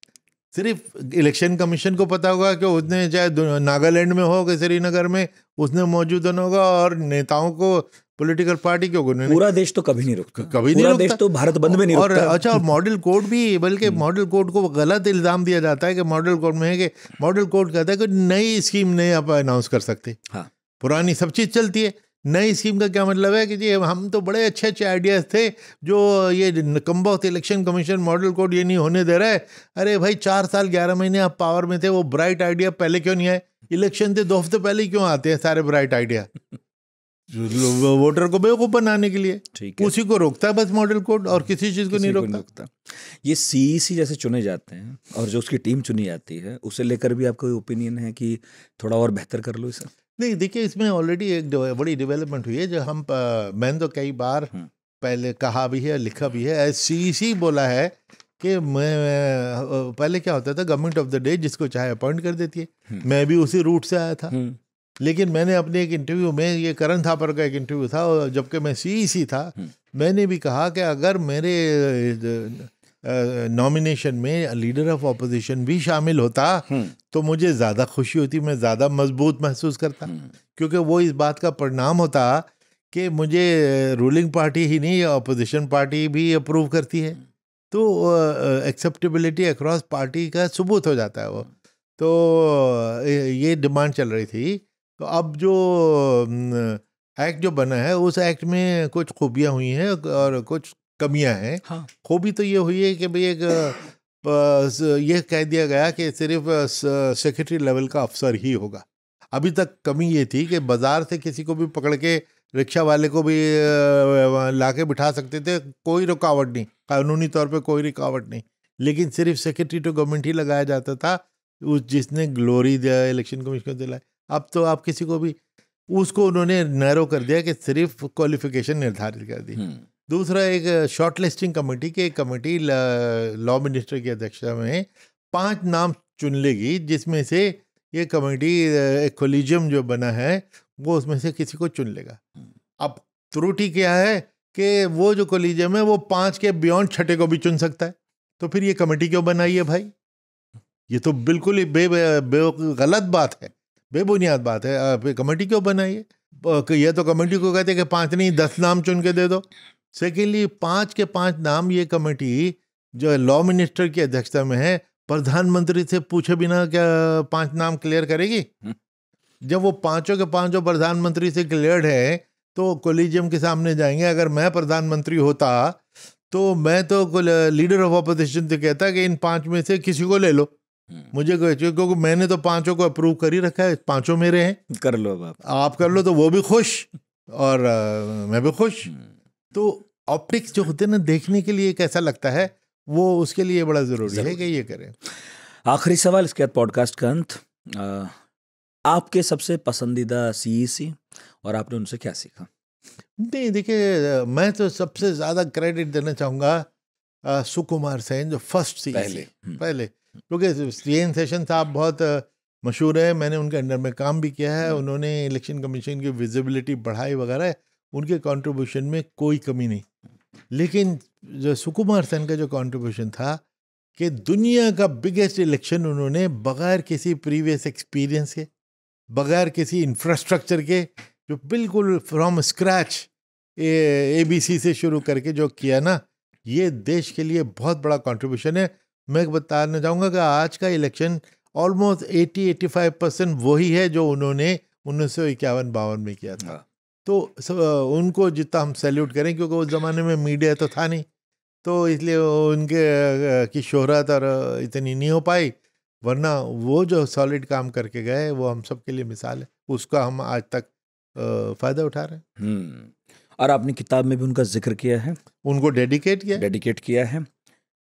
सिर्फ इलेक्शन कमीशन को पता होगा कि उसने चाहे नागालैंड में हो कि श्रीनगर में उसने मौजूद होना होगा और नेताओं को पॉलिटिकल पार्टी क्यों गुने पूरा देश तो कभी नहीं रुकता कभी नहीं रुकता देश तो भारत बंद में नहीं और रुकता। अच्छा मॉडल कोड भी बल्कि मॉडल हम्म। कोड को गलत इल्जाम दिया जाता है कि मॉडल कोड में है कि मॉडल कोड कहता है कि नई स्कीम नहीं आप अनाउंस कर सकते हाँ पुरानी सब चीज़ चलती है नई स्कीम का क्या मतलब है कि जी हम तो बड़े अच्छे अच्छे आइडियाज़ थे जो ये कम्बख्त इलेक्शन कमीशन मॉडल कोड ये नहीं होने दे रहा है अरे भाई चार साल ग्यारह महीने आप पावर में थे वो ब्राइट आइडिया पहले क्यों नहीं आए इलेक्शन थे दो हफ्ते पहले क्यों आते हैं सारे ब्राइट आइडिया वोटर को बेवकूफ बनाने के लिए ठीक है उसी को रोकता है बस मॉडल कोड और किसी चीज को नहीं रोकता, रोकता। ये सीईसी e जैसे चुने जाते हैं और जो उसकी टीम चुनी जाती है उसे लेकर भी आपका ओपिनियन है कि थोड़ा और बेहतर कर लो इसे नहीं देखिए इसमें ऑलरेडी एक बड़ी डेवलपमेंट हुई है जो हम मैंने तो कई बार हम्म। पहले कहा भी है लिखा भी है सीईसी e बोला है कि मैं पहले क्या होता था गवर्नमेंट ऑफ द डे जिसको चाहे अपॉइंट कर देती है हम्म। मैं भी उसी रूट से आया था हम्म। लेकिन मैंने अपने एक इंटरव्यू में ये करण थापर का एक इंटरव्यू था जबकि मैं सी सी e था हम्म। मैंने भी कहा कि अगर मेरे नॉमिनेशन में लीडर ऑफ अपोजिशन भी शामिल होता हम्म। तो मुझे ज़्यादा खुशी होती मैं ज़्यादा मजबूत महसूस करता हम्म। क्योंकि वो इस बात का परिणाम होता कि मुझे रूलिंग पार्टी ही नहीं अपोजिशन पार्टी भी अप्रूव करती है तो एक्सेप्टेबिलिटी अक्रॉस पार्टी का सबूत हो जाता है वो तो ये डिमांड चल रही थी तो अब जो एक्ट जो बना है उस एक्ट में कुछ खूबियाँ हुई हैं और कुछ कमियां हैं हाँ। खूबी तो ये हुई है कि भाई एक ये कह दिया गया कि सिर्फ सेक्रेटरी लेवल का अफसर ही होगा अभी तक कमी ये थी कि बाज़ार से किसी को भी पकड़ के रिक्शा वाले को भी ला के बिठा सकते थे कोई रुकावट नहीं कानूनी तौर पे कोई रुकावट नहीं लेकिन सिर्फ सेक्रेटरी टू गवर्नमेंट ही लगाया जाता था उस जिसने ग्लोरी दिया इलेक्शन कमीशन को दिलाया अब तो आप किसी को भी उसको उन्होंने नैरो कर दिया कि सिर्फ क्वालिफिकेशन निर्धारित कर दी हम्म। दूसरा एक शॉर्ट लिस्टिंग कमेटी की एक कमेटी लॉ मिनिस्टर की अध्यक्षता में पांच नाम चुन लेगी जिसमें से ये कमेटी एक कोलिजियम जो बना है वो उसमें से किसी को चुन लेगा हम्म। अब त्रुटि क्या है कि वो जो कोलिजियम है वो पाँच के बियॉन्ड छठे को भी चुन सकता है तो फिर ये कमेटी क्यों बनाई है भाई ये तो बिल्कुल ही बे, बे, बे गलत बात है बेबुनियाद बात है आप कमेटी क्यों बनाइए यह तो कमेटी को कहते हैं कि पांच नहीं दस नाम चुन के दे दो सेकेंडली पांच के पांच नाम ये कमेटी जो लॉ मिनिस्टर की अध्यक्षता में है प्रधानमंत्री से पूछे बिना क्या पांच नाम क्लियर करेगी हम्म। जब वो पांचों के पांचों प्रधानमंत्री से क्लियर है तो कोलिजियम के सामने जाएंगे अगर मैं प्रधानमंत्री होता तो मैं तो लीडर ऑफ अपोजिशन से कहता कि इन पांच में से किसी को ले लो हम्म। मुझे क्योंकि मैंने तो पांचों को अप्रूव कर ही रखा है पांचों मेरे हैं कर लो आप आप कर लो तो वो भी खुश और आ, मैं भी खुश हम्म। तो ऑप्टिक्स जो होते हैं ना देखने के लिए कैसा लगता है वो उसके लिए बड़ा ज़रूरी है कि ये करें आखिरी सवाल इसके बाद पॉडकास्ट का अंत आपके सबसे पसंदीदा सीईसी e और आपने उनसे क्या सीखा नहीं देखिए मैं तो सबसे ज़्यादा क्रेडिट देना चाहूंगा सुकुमार सेन जो फर्स्ट सी e पहले हम्म। पहले क्योंकि सी एन सेशन साहब बहुत मशहूर है मैंने उनके अंडर में काम भी किया है हम्म। उन्होंने इलेक्शन कमीशन की विजिबिलिटी बढ़ाई वगैरह उनके कंट्रीब्यूशन में कोई कमी नहीं लेकिन जो सुकुमार सेन का जो कंट्रीब्यूशन था कि दुनिया का बिगेस्ट इलेक्शन उन्होंने बगैर किसी प्रीवियस एक्सपीरियंस के बगैर किसी इंफ्रास्ट्रक्चर के जो बिल्कुल from scratch A B C से शुरू करके जो किया ना ये देश के लिए बहुत बड़ा कंट्रीब्यूशन है मैं बताना चाहूँगा कि आज का election almost eighty five percent वही है जो उन्होंने उन्नीस सौ इक्यावन बावन में किया था हाँ। तो उनको जितना हम सैल्यूट करें क्योंकि उस ज़माने में मीडिया तो था नहीं तो इसलिए उनके की शोहरत और इतनी नहीं हो पाई वरना वो जो सॉलिड काम करके गए वो हम सब के लिए मिसाल है उसका हम आज तक फ़ायदा उठा रहे हैं हम्म। और आपने किताब में भी उनका जिक्र किया है उनको डेडिकेट किया डेडिकेट किया है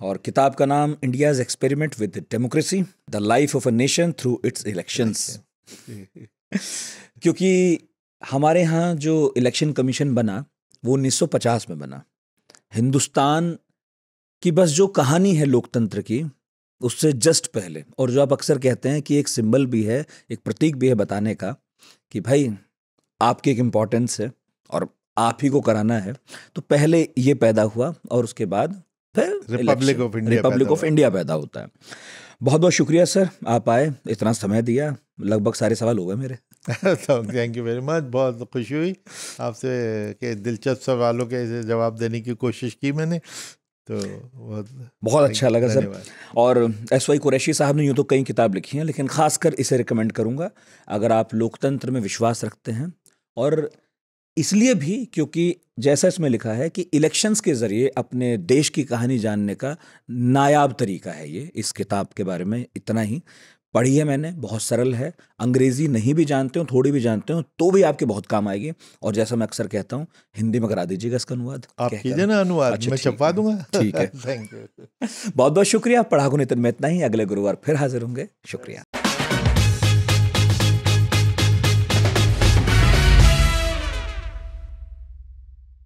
और किताब का नाम India's experiment with democracy the life of a nation through its elections क्योंकि हमारे यहाँ जो इलेक्शन कमीशन बना वो 1950 में बना हिंदुस्तान की बस जो कहानी है लोकतंत्र की उससे जस्ट पहले और जो आप अक्सर कहते हैं कि एक सिंबल भी है एक प्रतीक भी है बताने का कि भाई आपकी एक इम्पॉर्टेंस है और आप ही को कराना है तो पहले ये पैदा हुआ और उसके बाद Republic of India Republic of India पैदा होता है बहुत बहुत शुक्रिया सर आप आए इतना समय दिया लगभग सारे सवाल हो गए मेरे थैंक यू वेरी मच बहुत खुशी हुई आपसे के दिलचस्प सवालों के जवाब देने की कोशिश की मैंने तो बहुत बहुत अच्छा लगा सर और एस वाई कुरैशी साहब ने यूँ तो कई किताब लिखी हैं लेकिन ख़ासकर इसे रिकमेंड करूँगा अगर आप लोकतंत्र में विश्वास रखते हैं और इसलिए भी क्योंकि जैसा इसमें लिखा है कि इलेक्शंस के ज़रिए अपने देश की कहानी जानने का नायाब तरीका है ये इस किताब के बारे में इतना ही पढ़ी है मैंने बहुत सरल है अंग्रेज़ी नहीं भी जानते हो थोड़ी भी जानते हो तो भी आपके बहुत काम आएगी और जैसा मैं अक्सर कहता हूँ हिंदी में करा दीजिएगा इसका अनुवाद आप कीजिए ना अनुवाद अच्छा, मैं छपवा दूंगा ठीक है थैंक यू बहुत बहुत शुक्रिया पढ़ाकू नितिन में इतना ही अगले गुरुवार फिर हाजिर होंगे शुक्रिया